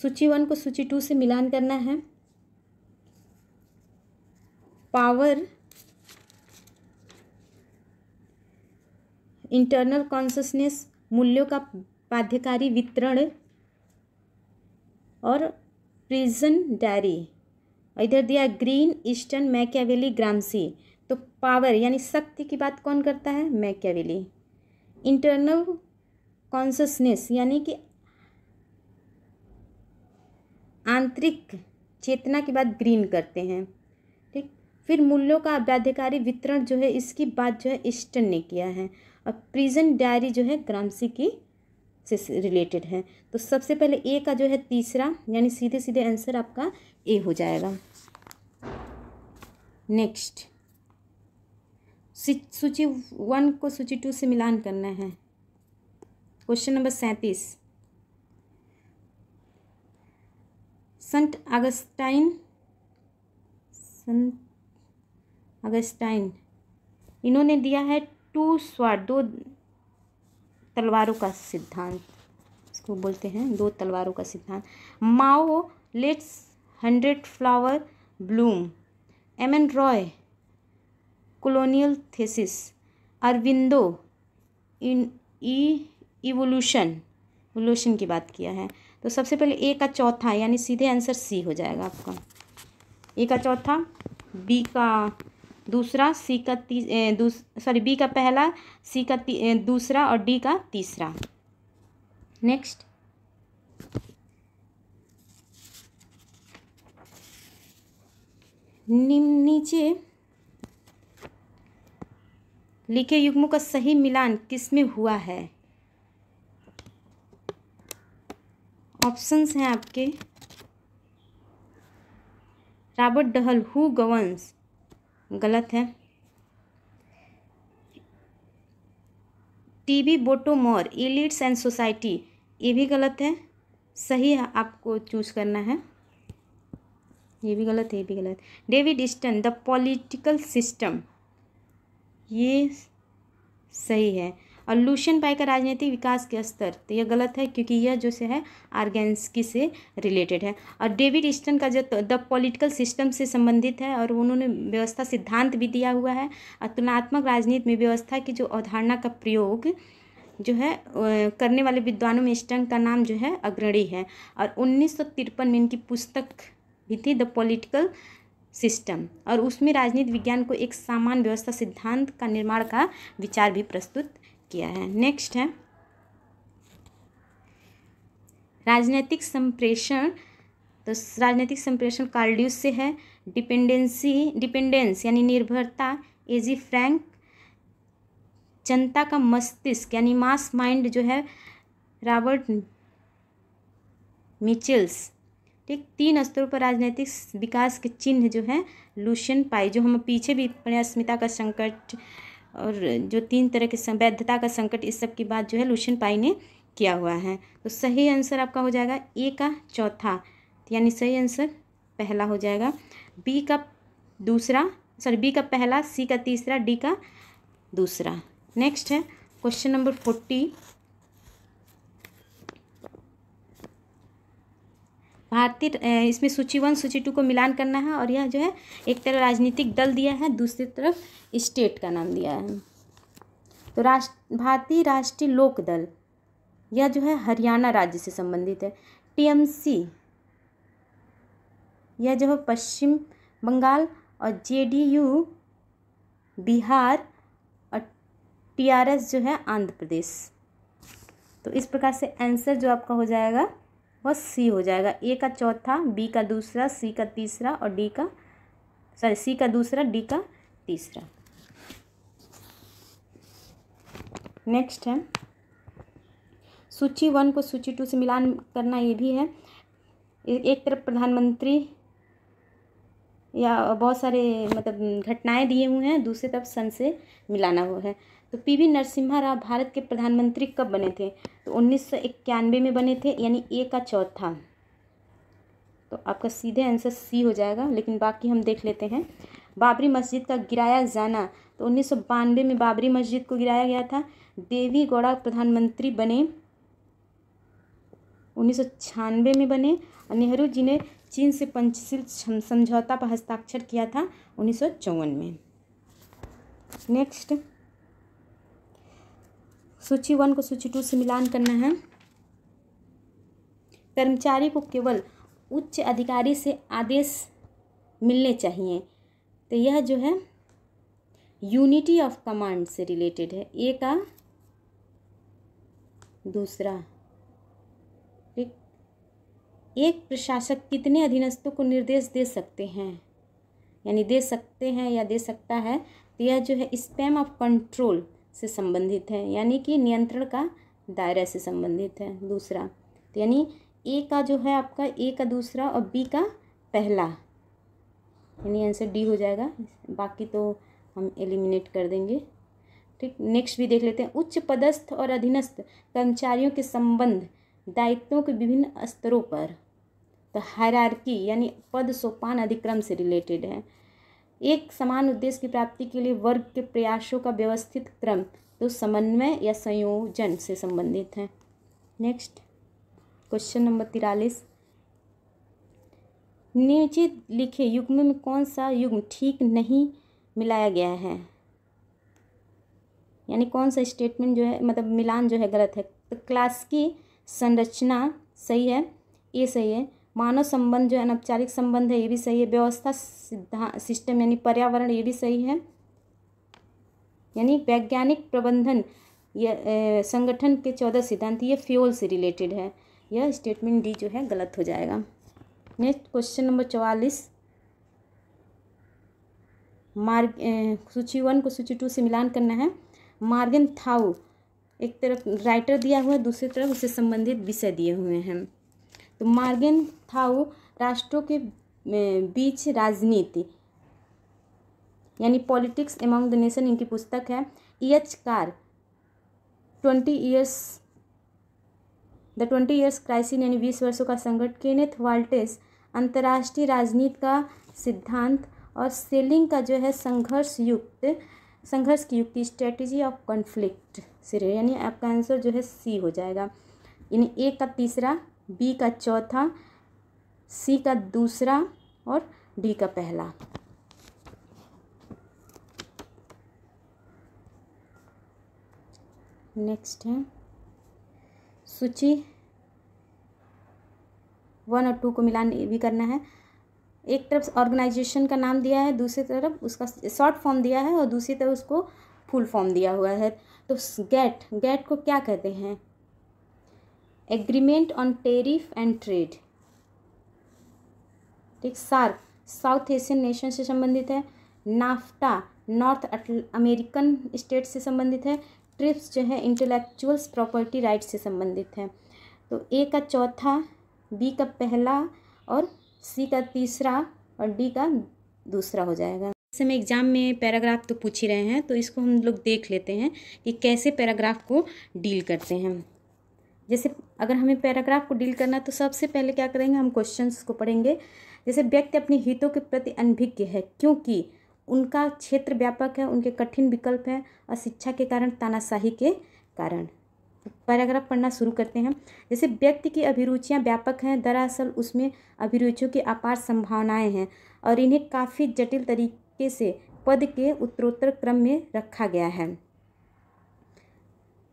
सूची वन को सूची टू से मिलान करना है पावर इंटरनल कॉन्शसनेस मूल्यों का बाध्यकारी वितरण और प्रिजन डायरी इधर दिया ग्रीन ईस्टर्न मैकेवेली ग्रामसी तो पावर यानी शक्ति की बात कौन करता है मैकेवेली इंटरनल कॉन्सनेस यानी कि आंतरिक चेतना के बाद ग्रीन करते हैं ठीक फिर मूल्यों का अबाधिकारी वितरण जो है इसकी बात जो है ईस्टर्न ने किया है और प्रिजन डायरी जो है ग्रामसी की से रिलेटेड है तो सबसे पहले ए का जो है तीसरा यानी सीधे सीधे आंसर आपका ए हो जाएगा नेक्स्ट सूची वन को सूची टू से मिलान करना है क्वेश्चन नंबर सैंतीस संत अगस्टाइन संत अगस्टाइन इन्होंने दिया है टू स्वार दो तलवारों का सिद्धांत इसको बोलते हैं दो तलवारों का सिद्धांत Mao let's hundred flower bloom M N Roy colonial thesis Aurobindo in ई इवोल्यूशन इवोल्यूशन की बात किया है तो सबसे पहले ए का चौथा यानी सीधे आंसर सी हो जाएगा आपका ए का चौथा बी का दूसरा सी का तीस सॉरी बी का पहला सी का दूसरा और डी का तीसरा नेक्स्ट निम्न नीचे लिखे युग्मों का सही मिलान किसमें हुआ है ऑप्शंस हैं आपके रॉबर्ट डहल हु गवंस गलत है TB Bottomore elites and society ये भी गलत है सही है आपको चूज करना है ये भी गलत है ये भी गलत David Easton the political system ये सही है और लूशन पाई का राजनीतिक विकास के स्तर तो यह गलत है क्योंकि यह जो से है आर्गेंसकी से रिलेटेड है और डेविड ईस्टन का जो द पॉलिटिकल सिस्टम से संबंधित है और उन्होंने व्यवस्था सिद्धांत भी दिया हुआ है और तुलनात्मक राजनीति में व्यवस्था की जो अवधारणा का प्रयोग जो है करने वाले विद्वानों में ईस्टन का नाम जो है अग्रणी है और उन्नीस में इनकी पुस्तक भी थी द पोलिटिकल सिस्टम और उसमें राजनीति विज्ञान को एक सामान्य व्यवस्था सिद्धांत का निर्माण का विचार भी प्रस्तुत किया है नेक्स्ट है राजनीतिक संप्रेषण तो राजनीतिक संप्रेषण कार्ड्यूस से है डिपेंडेंसी डिपेंडेंस यानी निर्भरता एजी फ्रैंक जनता का मस्तिष्क यानी मास माइंड जो है रॉबर्ट मिचेल्स ठीक तीन स्तरों पर राजनीतिक विकास के चिन्ह जो हैं लूशन पाई जो हम पीछे भी पढ़े अस्मिता का संकट और जो तीन तरह के वैधता का संकट इस सब की बात जो है लूशन पाई ने किया हुआ है तो सही आंसर आपका हो जाएगा ए का चौथा यानी सही आंसर पहला हो जाएगा बी का दूसरा सॉरी बी का पहला सी का तीसरा डी का दूसरा नेक्स्ट है क्वेश्चन नंबर फोर्टी भारतीय इसमें सूची वन सूची टू को मिलान करना है और यह जो है एक तरफ राजनीतिक दल दिया है दूसरी तरफ स्टेट का नाम दिया है तो राष्ट्र भारतीय राष्ट्रीय लोक दल यह जो है हरियाणा राज्य से संबंधित है टीएमसी यह जो है पश्चिम बंगाल और जेडीयू बिहार और टीआरएस जो है आंध्र प्रदेश तो इस प्रकार से आंसर जो आपका हो जाएगा वह सी हो जाएगा ए का चौथा बी का दूसरा सी का तीसरा और डी का सॉरी सी का दूसरा डी का तीसरा नेक्स्ट है सूची वन को सूची टू से मिलान करना ये भी है एक तरफ प्रधानमंत्री या बहुत सारे मतलब घटनाएं दिए हुए हैं दूसरी तरफ सन से मिलाना हुआ है तो पीवी नरसिम्हा राव भारत के प्रधानमंत्री कब बने थे तो उन्नीस में बने थे यानी ए का चौथा तो आपका सीधे आंसर सी हो जाएगा लेकिन बाकी हम देख लेते हैं बाबरी मस्जिद का गिराया जाना तो उन्नीस में बाबरी मस्जिद को गिराया गया था देवी गौड़ा प्रधानमंत्री बने उन्नीस में बने और नेहरू जी ने चीन से पंचशील समझौता पर हस्ताक्षर किया था उन्नीस में नेक्स्ट सूची वन को सूची टू से मिलान करना है कर्मचारी को केवल उच्च अधिकारी से आदेश मिलने चाहिए तो यह जो है यूनिटी ऑफ कमांड से रिलेटेड है ए का दूसरा ठीक एक प्रशासक कितने अधीनस्थों को निर्देश दे सकते हैं यानी दे सकते हैं या दे सकता है तो यह जो है स्पैम ऑफ कंट्रोल से संबंधित है यानी कि नियंत्रण का दायरा से संबंधित है दूसरा तो यानी ए का जो है आपका ए का दूसरा और बी का पहला यानी आंसर डी हो जाएगा बाकी तो हम एलिमिनेट कर देंगे ठीक नेक्स्ट भी देख लेते हैं उच्च पदस्थ और अधीनस्थ कर्मचारियों के संबंध दायित्वों के विभिन्न स्तरों पर तो हरारकी यानी पद सोपान अधिक्रम से रिलेटेड है एक समान उद्देश्य की प्राप्ति के लिए वर्ग के प्रयासों का व्यवस्थित क्रम तो समन्वय या संयोजन से संबंधित है नेक्स्ट क्वेश्चन नंबर तिरालीस नीचे लिखे युग्म में कौन सा युग्म ठीक नहीं मिलाया गया है यानी कौन सा स्टेटमेंट जो है मतलब मिलान जो है गलत है तो क्लास की संरचना सही है ये सही है मानव संबंध जो अनौपचारिक संबंध है ये भी सही है व्यवस्था सिद्धांत सिस्टम यानी पर्यावरण ये भी सही है यानी वैज्ञानिक प्रबंधन यह संगठन के चौदह सिद्धांत ये फ्यूल से रिलेटेड है यह स्टेटमेंट डी जो है गलत हो जाएगा नेक्स्ट क्वेश्चन नंबर चौवालीस मार्ग सूची वन को सूची टू से मिलान करना है मार्गन थाउ एक तरफ राइटर दिया हुआ है दूसरी तरफ उससे संबंधित विषय दिए हुए हैं तो मार्गेन थाउ राष्ट्रों के बीच राजनीति यानी पॉलिटिक्स एमंग द नेशन इनकी पुस्तक है E H Carr twenty years the twenty years crisis यानी बीस वर्षों का संकट केनेथ वाल्टेस अंतर्राष्ट्रीय राजनीति का सिद्धांत और सेलिंग का जो है संघर्ष युक्त संघर्ष की युक्ति स्ट्रेटजी ऑफ कॉन्फ्लिक्ट से यानी आपका आंसर जो है सी हो जाएगा यानी ए का तीसरा बी का चौथा सी का दूसरा और डी का पहला नेक्स्ट है सूची वन और टू को मिलान भी करना है एक तरफ ऑर्गेनाइजेशन का नाम दिया है दूसरी तरफ उसका शॉर्ट फॉर्म दिया है और दूसरी तरफ उसको फुल फॉर्म दिया हुआ है तो गेट गेट को क्या कहते हैं agreement on tariff and trade ठीक सार्क साउथ एशियन नेशन से संबंधित है नाफ्टा नॉर्थ अमेरिकन स्टेट से संबंधित है ट्रिप्स जो है इंटेलेक्चुअल्स प्रॉपर्टी राइट से संबंधित है तो ए का चौथा बी का पहला और सी का तीसरा और डी का दूसरा हो जाएगा समय एग्जाम में पैराग्राफ तो पूछ ही रहे हैं तो इसको हम लोग देख लेते हैं कि कैसे पैराग्राफ को डील करते हैं जैसे अगर हमें पैराग्राफ को डील करना है तो सबसे पहले क्या करेंगे हम क्वेश्चन को पढ़ेंगे जैसे व्यक्ति अपने हितों के प्रति अनभिज्ञ है क्योंकि उनका क्षेत्र व्यापक है उनके कठिन विकल्प हैं और शिक्षा के कारण तानाशाही के कारण पैराग्राफ पढ़ना शुरू करते हैं जैसे व्यक्ति की अभिरुचियां व्यापक हैं दरअसल उसमें अभिरुचियों की अपार संभावनाएं हैं और इन्हें काफ़ी जटिल तरीके से पद के उत्तरोत्तर क्रम में रखा गया है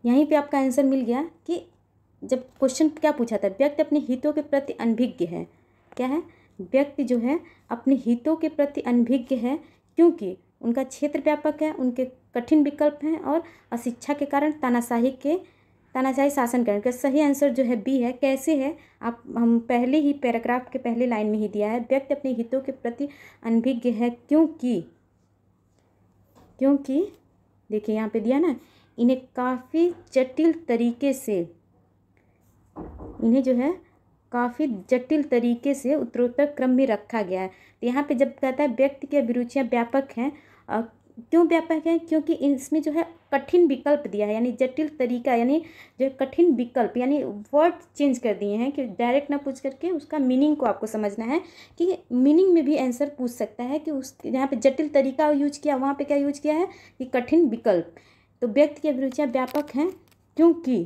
यहीं पे आपका आंसर मिल गया कि जब क्वेश्चन क्या पूछा था व्यक्ति अपने हितों के प्रति अनभिज्ञ है क्या है व्यक्ति जो है अपने हितों के प्रति अनभिज्ञ है क्योंकि उनका क्षेत्र व्यापक है उनके कठिन विकल्प हैं और अशिक्षा के कारण तानाशाही के तानाशाही शासन करें क्या सही आंसर जो है बी है कैसे है आप हम पहले ही पैराग्राफ के पहले लाइन में ही दिया है व्यक्ति अपने हितों के प्रति अनभिज्ञ है क्योंकि क्योंकि देखिए यहाँ पे दिया ना इन्हें काफ़ी जटिल तरीके से इन्हें जो है काफ़ी जटिल तरीके से उत्तरोत्तर क्रम में रखा गया है तो यहाँ पे जब कहता है व्यक्ति की अभिरुचियाँ व्यापक हैं क्यों व्यापक हैं क्योंकि इसमें जो है कठिन विकल्प दिया है यानी जटिल तरीका यानी जो है कठिन विकल्प यानी वर्ड चेंज कर दिए हैं कि डायरेक्ट ना पूछ करके उसका मीनिंग को आपको समझना है कि मीनिंग में भी आंसर पूछ सकता है कि उस यहाँ पर जटिल तरीका यूज किया वहाँ पर क्या यूज किया है कि कठिन विकल्प तो व्यक्ति की अभिरुचियाँ व्यापक हैं क्योंकि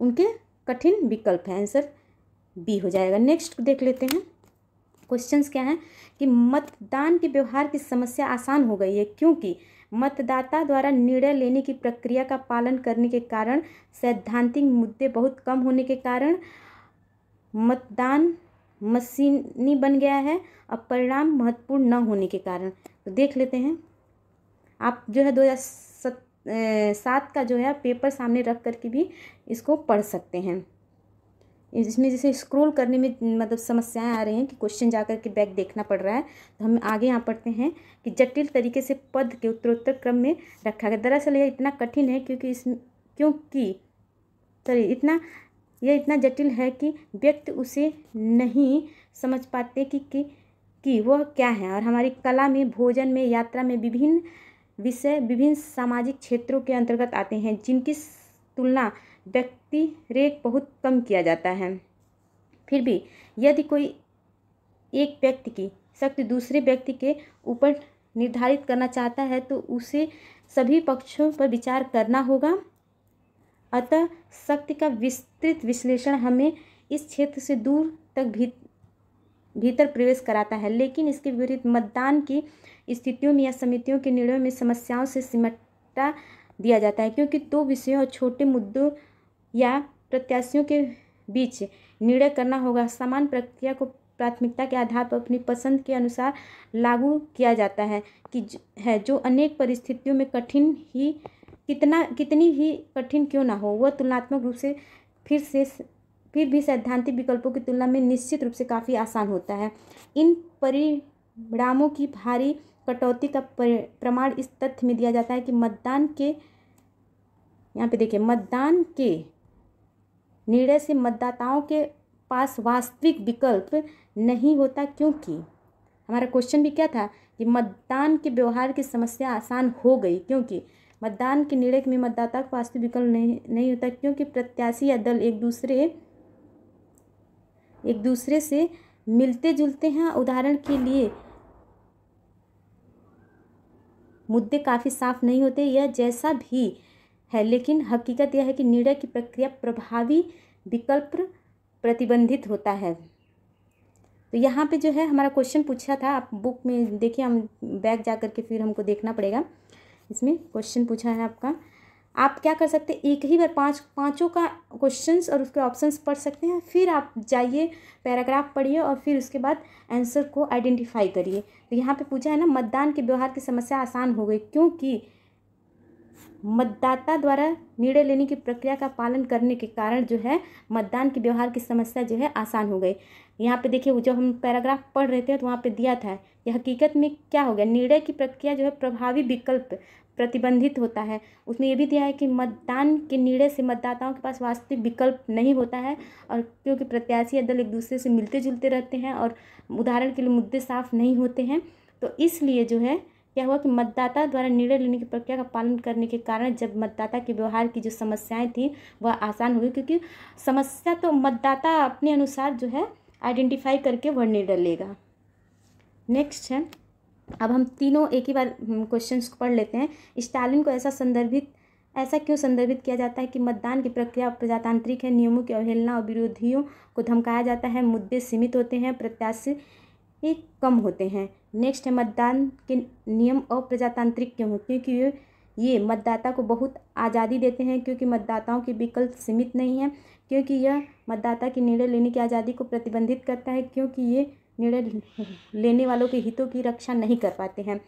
उनके कठिन विकल्प है आंसर बी हो जाएगा नेक्स्ट देख लेते हैं क्वेश्चंस क्या हैं कि मतदान के व्यवहार की समस्या आसान हो गई है क्योंकि मतदाता द्वारा निर्णय लेने की प्रक्रिया का पालन करने के कारण सैद्धांतिक मुद्दे बहुत कम होने के कारण मतदान मशीनी बन गया है और परिणाम महत्वपूर्ण न होने के कारण तो देख लेते हैं आप जो है दो सात का जो है पेपर सामने रख करके भी इसको पढ़ सकते हैं इसमें जैसे स्क्रॉल करने में मतलब समस्याएं आ रही हैं कि क्वेश्चन जा कर के बैक देखना पड़ रहा है तो हम आगे यहाँ पढ़ते हैं कि जटिल तरीके से पद के उत्तरोत्तर क्रम में रखा गया दरअसल यह इतना कठिन है क्योंकि इस क्योंकि सॉरी इतना यह इतना जटिल है कि व्यक्ति उसे नहीं समझ पाते कि कि, कि वह क्या है और हमारी कला में भोजन में यात्रा में विभिन्न विषय विभिन्न सामाजिक क्षेत्रों के अंतर्गत आते हैं जिनकी तुलना व्यक्ति रेख बहुत कम किया जाता है फिर भी यदि कोई एक व्यक्ति की शक्ति दूसरे व्यक्ति के ऊपर निर्धारित करना चाहता है तो उसे सभी पक्षों पर विचार करना होगा अतः शक्ति का विस्तृत विश्लेषण हमें इस क्षेत्र से दूर तक भी भीतर प्रवेश कराता है लेकिन इसके विपरीत मतदान की स्थितियों में या समितियों के निर्णयों में समस्याओं से सिमटा दिया जाता है क्योंकि दो विषयों और छोटे मुद्दों या प्रत्याशियों के बीच निर्णय करना होगा समान प्रक्रिया को प्राथमिकता के आधार पर अपनी पसंद के अनुसार लागू किया जाता है कि है जो अनेक परिस्थितियों में कठिन ही कितना कितनी ही कठिन क्यों ना हो वह तुलनात्मक रूप से फिर से फिर भी सैद्धांतिक विकल्पों की तुलना में निश्चित रूप से काफ़ी आसान होता है इन परिणामों की भारी कटौती का प्रमाण इस तथ्य में दिया जाता है कि मतदान के यहाँ पे देखिए मतदान के निर्णय से मतदाताओं के पास वास्तविक विकल्प नहीं होता क्योंकि हमारा क्वेश्चन भी क्या था कि मतदान के व्यवहार की समस्या आसान हो गई क्योंकि मतदान के निर्णय में मतदाता को वास्तविक विकल्प नहीं नहीं होता क्योंकि प्रत्याशी या दल एक दूसरे एक दूसरे से मिलते जुलते हैं उदाहरण के लिए मुद्दे काफ़ी साफ नहीं होते यह जैसा भी है लेकिन हकीकत यह है कि निर्णय की प्रक्रिया प्रभावी विकल्प प्रतिबंधित होता है तो यहाँ पे जो है हमारा क्वेश्चन पूछा था आप बुक में देखिए हम बैग जा कर के फिर हमको देखना पड़ेगा इसमें क्वेश्चन पूछा है आपका आप क्या कर सकते हैं एक ही बार पांच पांचों का क्वेश्चंस और उसके ऑप्शंस पढ़ सकते हैं फिर आप जाइए पैराग्राफ पढ़िए और फिर उसके बाद आंसर को आइडेंटिफाई करिए तो यहाँ पे पूछा है ना मतदान के व्यवहार की समस्या आसान हो गई क्योंकि मतदाता द्वारा निर्णय लेने की प्रक्रिया का पालन करने के कारण जो है मतदान के व्यवहार की समस्या जो है आसान हो गई यहाँ पे देखिए जब हम पैराग्राफ पढ़ रहे थे तो वहाँ पे दिया था यह हकीकत में क्या हो गया निर्णय की प्रक्रिया जो है प्रभावी विकल्प प्रतिबंधित होता है उसमें ये भी दिया है कि मतदान के निर्णय से मतदाताओं के पास वास्तविक विकल्प नहीं होता है और क्योंकि प्रत्याशी या दल एक दूसरे से मिलते जुलते रहते हैं और उदाहरण के लिए मुद्दे साफ नहीं होते हैं तो इसलिए जो है क्या हुआ कि मतदाता द्वारा निर्णय लेने की प्रक्रिया का पालन करने के कारण जब मतदाता के व्यवहार की जो समस्याएं थी वह आसान हुई क्योंकि समस्या तो मतदाता अपने अनुसार जो है आइडेंटिफाई करके वह निर्णय लेगा नेक्स्ट है अब हम तीनों एक ही बार हम्म, क्वेश्चंस पढ़ लेते हैं स्टालिन को ऐसा संदर्भित ऐसा क्यों संदर्भित किया जाता है कि मतदान की प्रक्रिया प्रजातांत्रिक है नियमों की अवहेलना और विरोधियों को धमकाया जाता है मुद्दे सीमित होते हैं प्रत्याशी कम होते हैं नेक्स्ट है मतदान के नियम और प्रजातांत्रिक क्यों होते हैं क्योंकि ये मतदाता को बहुत आज़ादी देते हैं क्योंकि मतदाताओं के विकल्प सीमित नहीं है क्योंकि यह मतदाता की निर्णय लेने की आज़ादी को प्रतिबंधित करता है क्योंकि ये निर्णय लेने वालों के हितों की रक्षा नहीं कर पाते हैं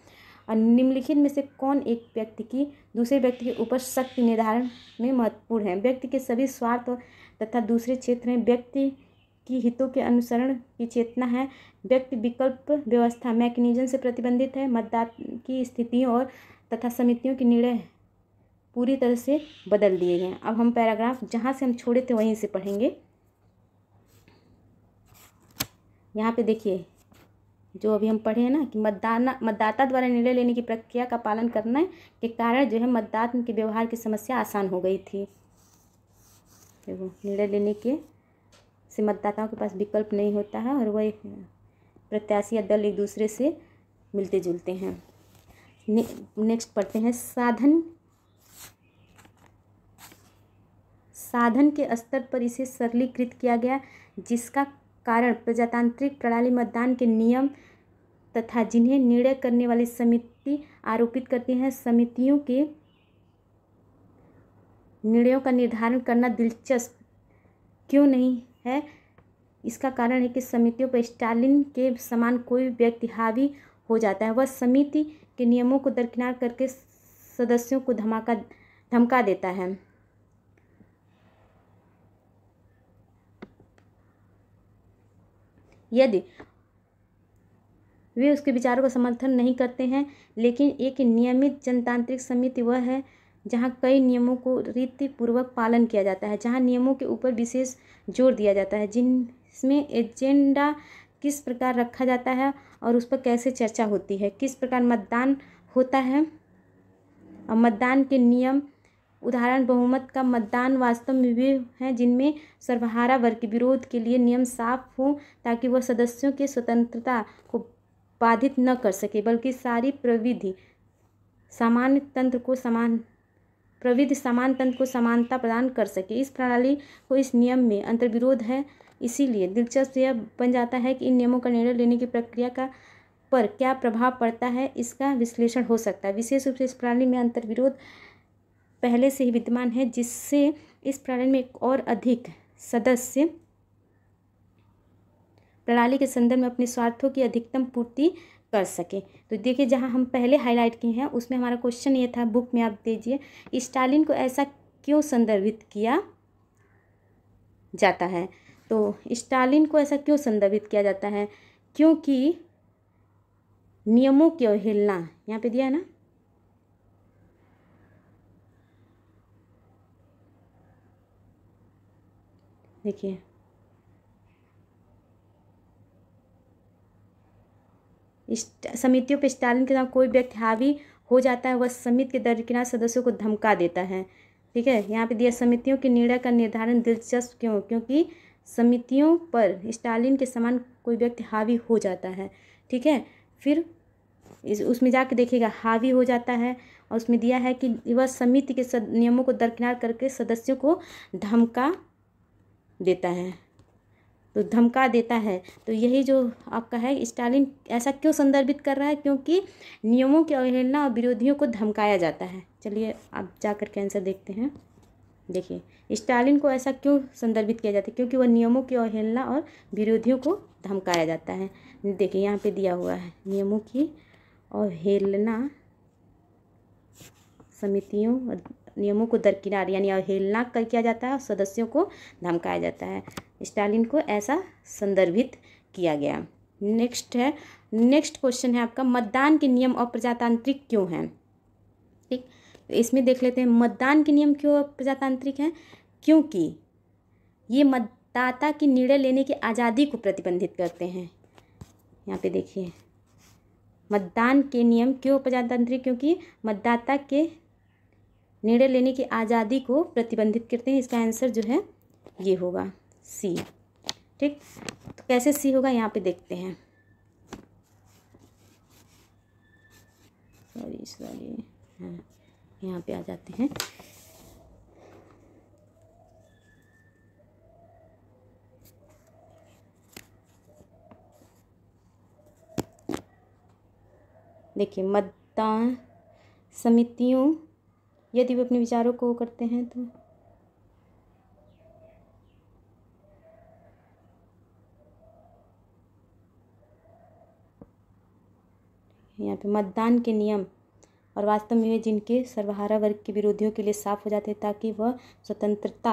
और निम्नलिखित में से कौन एक व्यक्ति की दूसरे व्यक्ति के ऊपर शक्ति निर्धारण में महत्वपूर्ण है व्यक्ति के सभी स्वार्थ तथा दूसरे क्षेत्र में व्यक्ति की हितों के अनुसरण की चेतना है व्यक्ति विकल्प व्यवस्था मैकेनिज्म से प्रतिबंधित है मतदान की स्थितियों और तथा समितियों के निर्णय पूरी तरह से बदल दिए गए अब हम पैराग्राफ जहाँ से हम छोड़े थे वहीं से पढ़ेंगे यहाँ पे देखिए जो अभी हम पढ़े हैं ना कि मतदाना मतदाता द्वारा निर्णय लेने की प्रक्रिया का पालन करने के कारण जो है मतदाता के व्यवहार की समस्या आसान हो गई थी देखो निर्णय लेने के से मतदाताओं के पास विकल्प नहीं होता है और वह प्रत्याशी या दल एक दूसरे से मिलते जुलते हैं ने, नेक्स्ट पढ़ते हैं साधन साधन के स्तर पर इसे सरलीकृत किया गया जिसका कारण प्रजातांत्रिक प्रणाली मतदान के नियम तथा जिन्हें निर्णय करने वाली समिति आरोपित करती हैं समितियों के निर्णयों का निर्धारण करना दिलचस्प क्यों नहीं है इसका कारण है कि समितियों पर स्टालिन के समान कोई व्यक्ति हावी हो जाता है वह समिति के नियमों को दरकिनार करके सदस्यों को धमाका धमका देता है यदि वे उसके विचारों का समर्थन नहीं करते हैं लेकिन एक नियमित जनतांत्रिक समिति वह है जहाँ कई नियमों को रीतिपूर्वक पालन किया जाता है जहाँ नियमों के ऊपर विशेष जोर दिया जाता है जिनमें एजेंडा किस प्रकार रखा जाता है और उस पर कैसे चर्चा होती है किस प्रकार मतदान होता है और मतदान के नियम उदाहरण बहुमत का मतदान वास्तव में भी हैं जिनमें सर्वहारा वर्ग के विरोध के लिए नियम साफ हों ताकि वह सदस्यों के स्वतंत्रता को बाधित न कर सके बल्कि सारी प्रविधि सामान्य तंत्र को समान प्रविधि समान तंत्र को समानता प्रदान कर सके इस प्रणाली को इस नियम में अंतर्विरोध है इसीलिए दिलचस्प यह बन जाता है कि इन नियमों का निर्णय लेने की प्रक्रिया का पर क्या प्रभाव पड़ता है इसका विश्लेषण हो सकता है विशेष रूप से इस प्रणाली में अंतर्विरोध पहले से ही विद्यमान है जिससे इस प्रणाली में एक और अधिक सदस्य प्रणाली के संदर्भ में अपने स्वार्थों की अधिकतम पूर्ति कर सके तो देखिए जहाँ हम पहले हाईलाइट किए हैं उसमें हमारा क्वेश्चन ये था बुक में आप दीजिए स्टालिन को ऐसा क्यों संदर्भित किया जाता है तो स्टालिन को ऐसा क्यों संदर्भित किया जाता है क्योंकि नियमों की अवहेलना यहाँ पे दिया है ना देखिए समितियों पर स्टालिन के नाम कोई व्यक्ति हावी हो जाता है वह समिति के दरकिनार सदस्यों को धमका देता है ठीक है यहाँ पे दिया समितियों के निर्णय का निर्धारण दिलचस्प क्यों क्योंकि समितियों पर स्टालिन के समान कोई व्यक्ति हावी हो जाता है ठीक है फिर इस उसमें जाके देखिएगा हावी हो जाता है और उसमें दिया है कि वह समिति के सद, नियमों को दरकिनार करके सदस्यों को धमका देता है तो धमका देता है तो यही जो आपका है स्टालिन ऐसा क्यों संदर्भित कर रहा है क्योंकि नियमों की अवहेलना और विरोधियों को धमकाया जाता है चलिए आप जा कर के आंसर देखते हैं देखिए स्टालिन को ऐसा क्यों संदर्भित किया जाता है क्योंकि वह नियमों की अवहेलना और विरोधियों को धमकाया जाता है देखिए यहाँ पे दिया हुआ है नियमों की अवहेलना समितियों नियमों को दरकिनार यानी अवहेलना कर किया जाता है और सदस्यों को धमकाया जाता है स्टालिन को ऐसा संदर्भित किया गया नेक्स्ट है नेक्स्ट क्वेश्चन है आपका मतदान के नियम अप्रजातांत्रिक क्यों हैं ठीक तो इसमें देख लेते हैं मतदान के नियम क्यों प्रजातांत्रिक हैं क्योंकि ये मतदाता की निर्णय लेने की आज़ादी को प्रतिबंधित करते हैं यहाँ पे देखिए मतदान के नियम क्यों प्रजातांत्रिक क्योंकि मतदाता के निर्णय लेने की आज़ादी को प्रतिबंधित करते हैं इसका आंसर जो है ये होगा सी ठीक तो कैसे सी होगा यहाँ पे देखते हैं सॉरी सॉरी हाँ, यहाँ पे आ जाते हैं देखिए मतदान समितियों यदि वे अपने विचारों को करते हैं तो यहाँ पे मतदान के नियम और वास्तव में जिनके सर्वहारा वर्ग के विरोधियों के लिए साफ हो जाते हैं ताकि वह स्वतंत्रता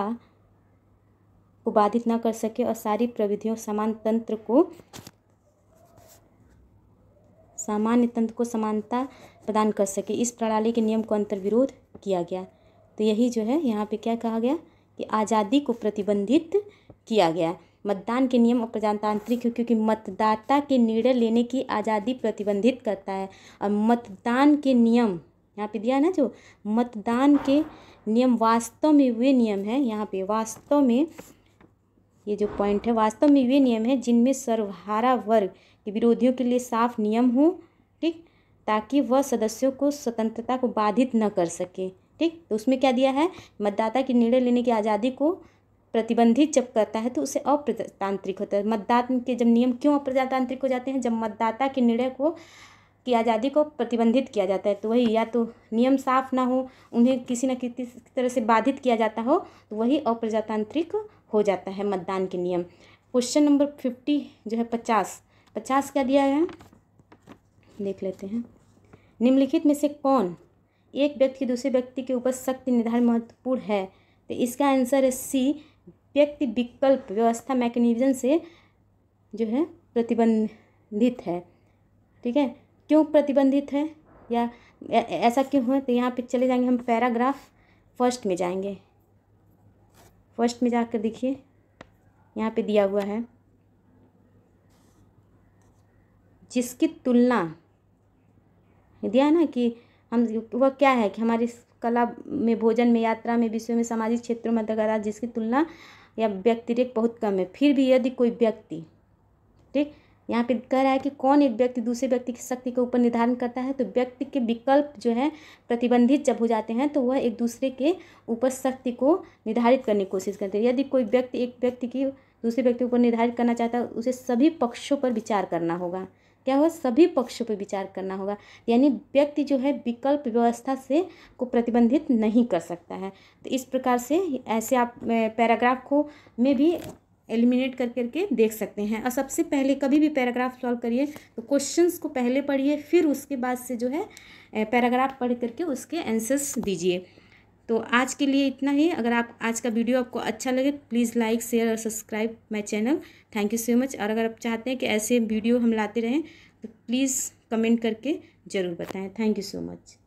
को बाधित ना कर सके और सारी प्रविधियों समान तंत्र को सामान्य तंत्र को समानता प्रदान कर सके इस प्रणाली के नियम को अंतर्विरोध किया गया तो यही जो है यहाँ पे क्या कहा गया कि आज़ादी को प्रतिबंधित किया गया मतदान के नियम और प्रजातांत्रिक क्योंकि मतदाता के निर्णय लेने की आज़ादी प्रतिबंधित करता है और मतदान के नियम यहाँ पे दिया ना जो मतदान के नियम वास्तव में वे नियम हैं यहाँ पे वास्तव में ये जो पॉइंट है वास्तव में वे नियम हैं जिनमें सर्वहारा वर्ग के विरोधियों के लिए साफ नियम हों ताकि वह सदस्यों को स्वतंत्रता को बाधित न कर सके ठीक तो उसमें क्या दिया है मतदाता की निर्णय लेने की आज़ादी को प्रतिबंधित जब करता है तो उसे अप्रजातांत्रिक होता है मतदाता के जब नियम क्यों अप्रजातांत्रिक हो जाते हैं जब मतदाता के निर्णय को की आज़ादी को प्रतिबंधित किया जाता है तो वही या तो नियम साफ ना हो उन्हें किसी न किसी तरह से बाधित किया जाता हो तो वही अप्रजातांत्रिक हो जाता है मतदान के नियम क्वेश्चन नंबर फिफ्टी जो है पचास पचास क्या दिया है देख लेते हैं निम्नलिखित में से कौन एक व्यक्ति दूसरे व्यक्ति के ऊपर शक्ति निर्धारण महत्वपूर्ण है तो इसका आंसर है सी व्यक्ति विकल्प व्यवस्था मैकेनिज्म से जो है प्रतिबंधित है ठीक है क्यों प्रतिबंधित है या ऐसा क्यों है तो यहाँ पे चले जाएंगे हम पैराग्राफ फर्स्ट में जाएंगे फर्स्ट में जाकर देखिए यहाँ पे दिया हुआ है जिसकी तुलना दिया ना कि हम वह क्या है कि हमारी कला में भोजन में यात्रा में विश्व में सामाजिक क्षेत्रों में दगा जिसकी तुलना या व्यक्तिरेक बहुत कम है फिर भी यदि कोई व्यक्ति ठीक यहाँ पे कह रहा है कि कौन एक व्यक्ति दूसरे व्यक्ति की शक्ति के ऊपर निर्धारण करता है तो व्यक्ति के विकल्प जो है प्रतिबंधित जब हो जाते हैं तो वह एक दूसरे के ऊपर शक्ति को निर्धारित करने की कोशिश करते हैं यदि कोई व्यक्ति एक व्यक्ति की दूसरे व्यक्ति के ऊपर निर्धारित करना चाहता है उसे सभी पक्षों पर विचार करना होगा क्या हो सभी पक्षों पर विचार करना होगा यानी व्यक्ति जो है विकल्प व्यवस्था से को प्रतिबंधित नहीं कर सकता है तो इस प्रकार से ऐसे आप पैराग्राफ को में भी एलिमिनेट कर करके देख सकते हैं और सबसे पहले कभी भी पैराग्राफ सॉल्व करिए तो क्वेश्चंस को पहले पढ़िए फिर उसके बाद से जो है पैराग्राफ पढ़ करके उसके आंसर्स दीजिए तो आज के लिए इतना ही अगर आप आज का वीडियो आपको अच्छा लगे प्लीज़ लाइक शेयर और subscribe my channel thank you so much और अगर आप चाहते हैं कि ऐसे वीडियो हम लाते रहें तो प्लीज़ कमेंट करके ज़रूर बताएं थैंक यू सो मच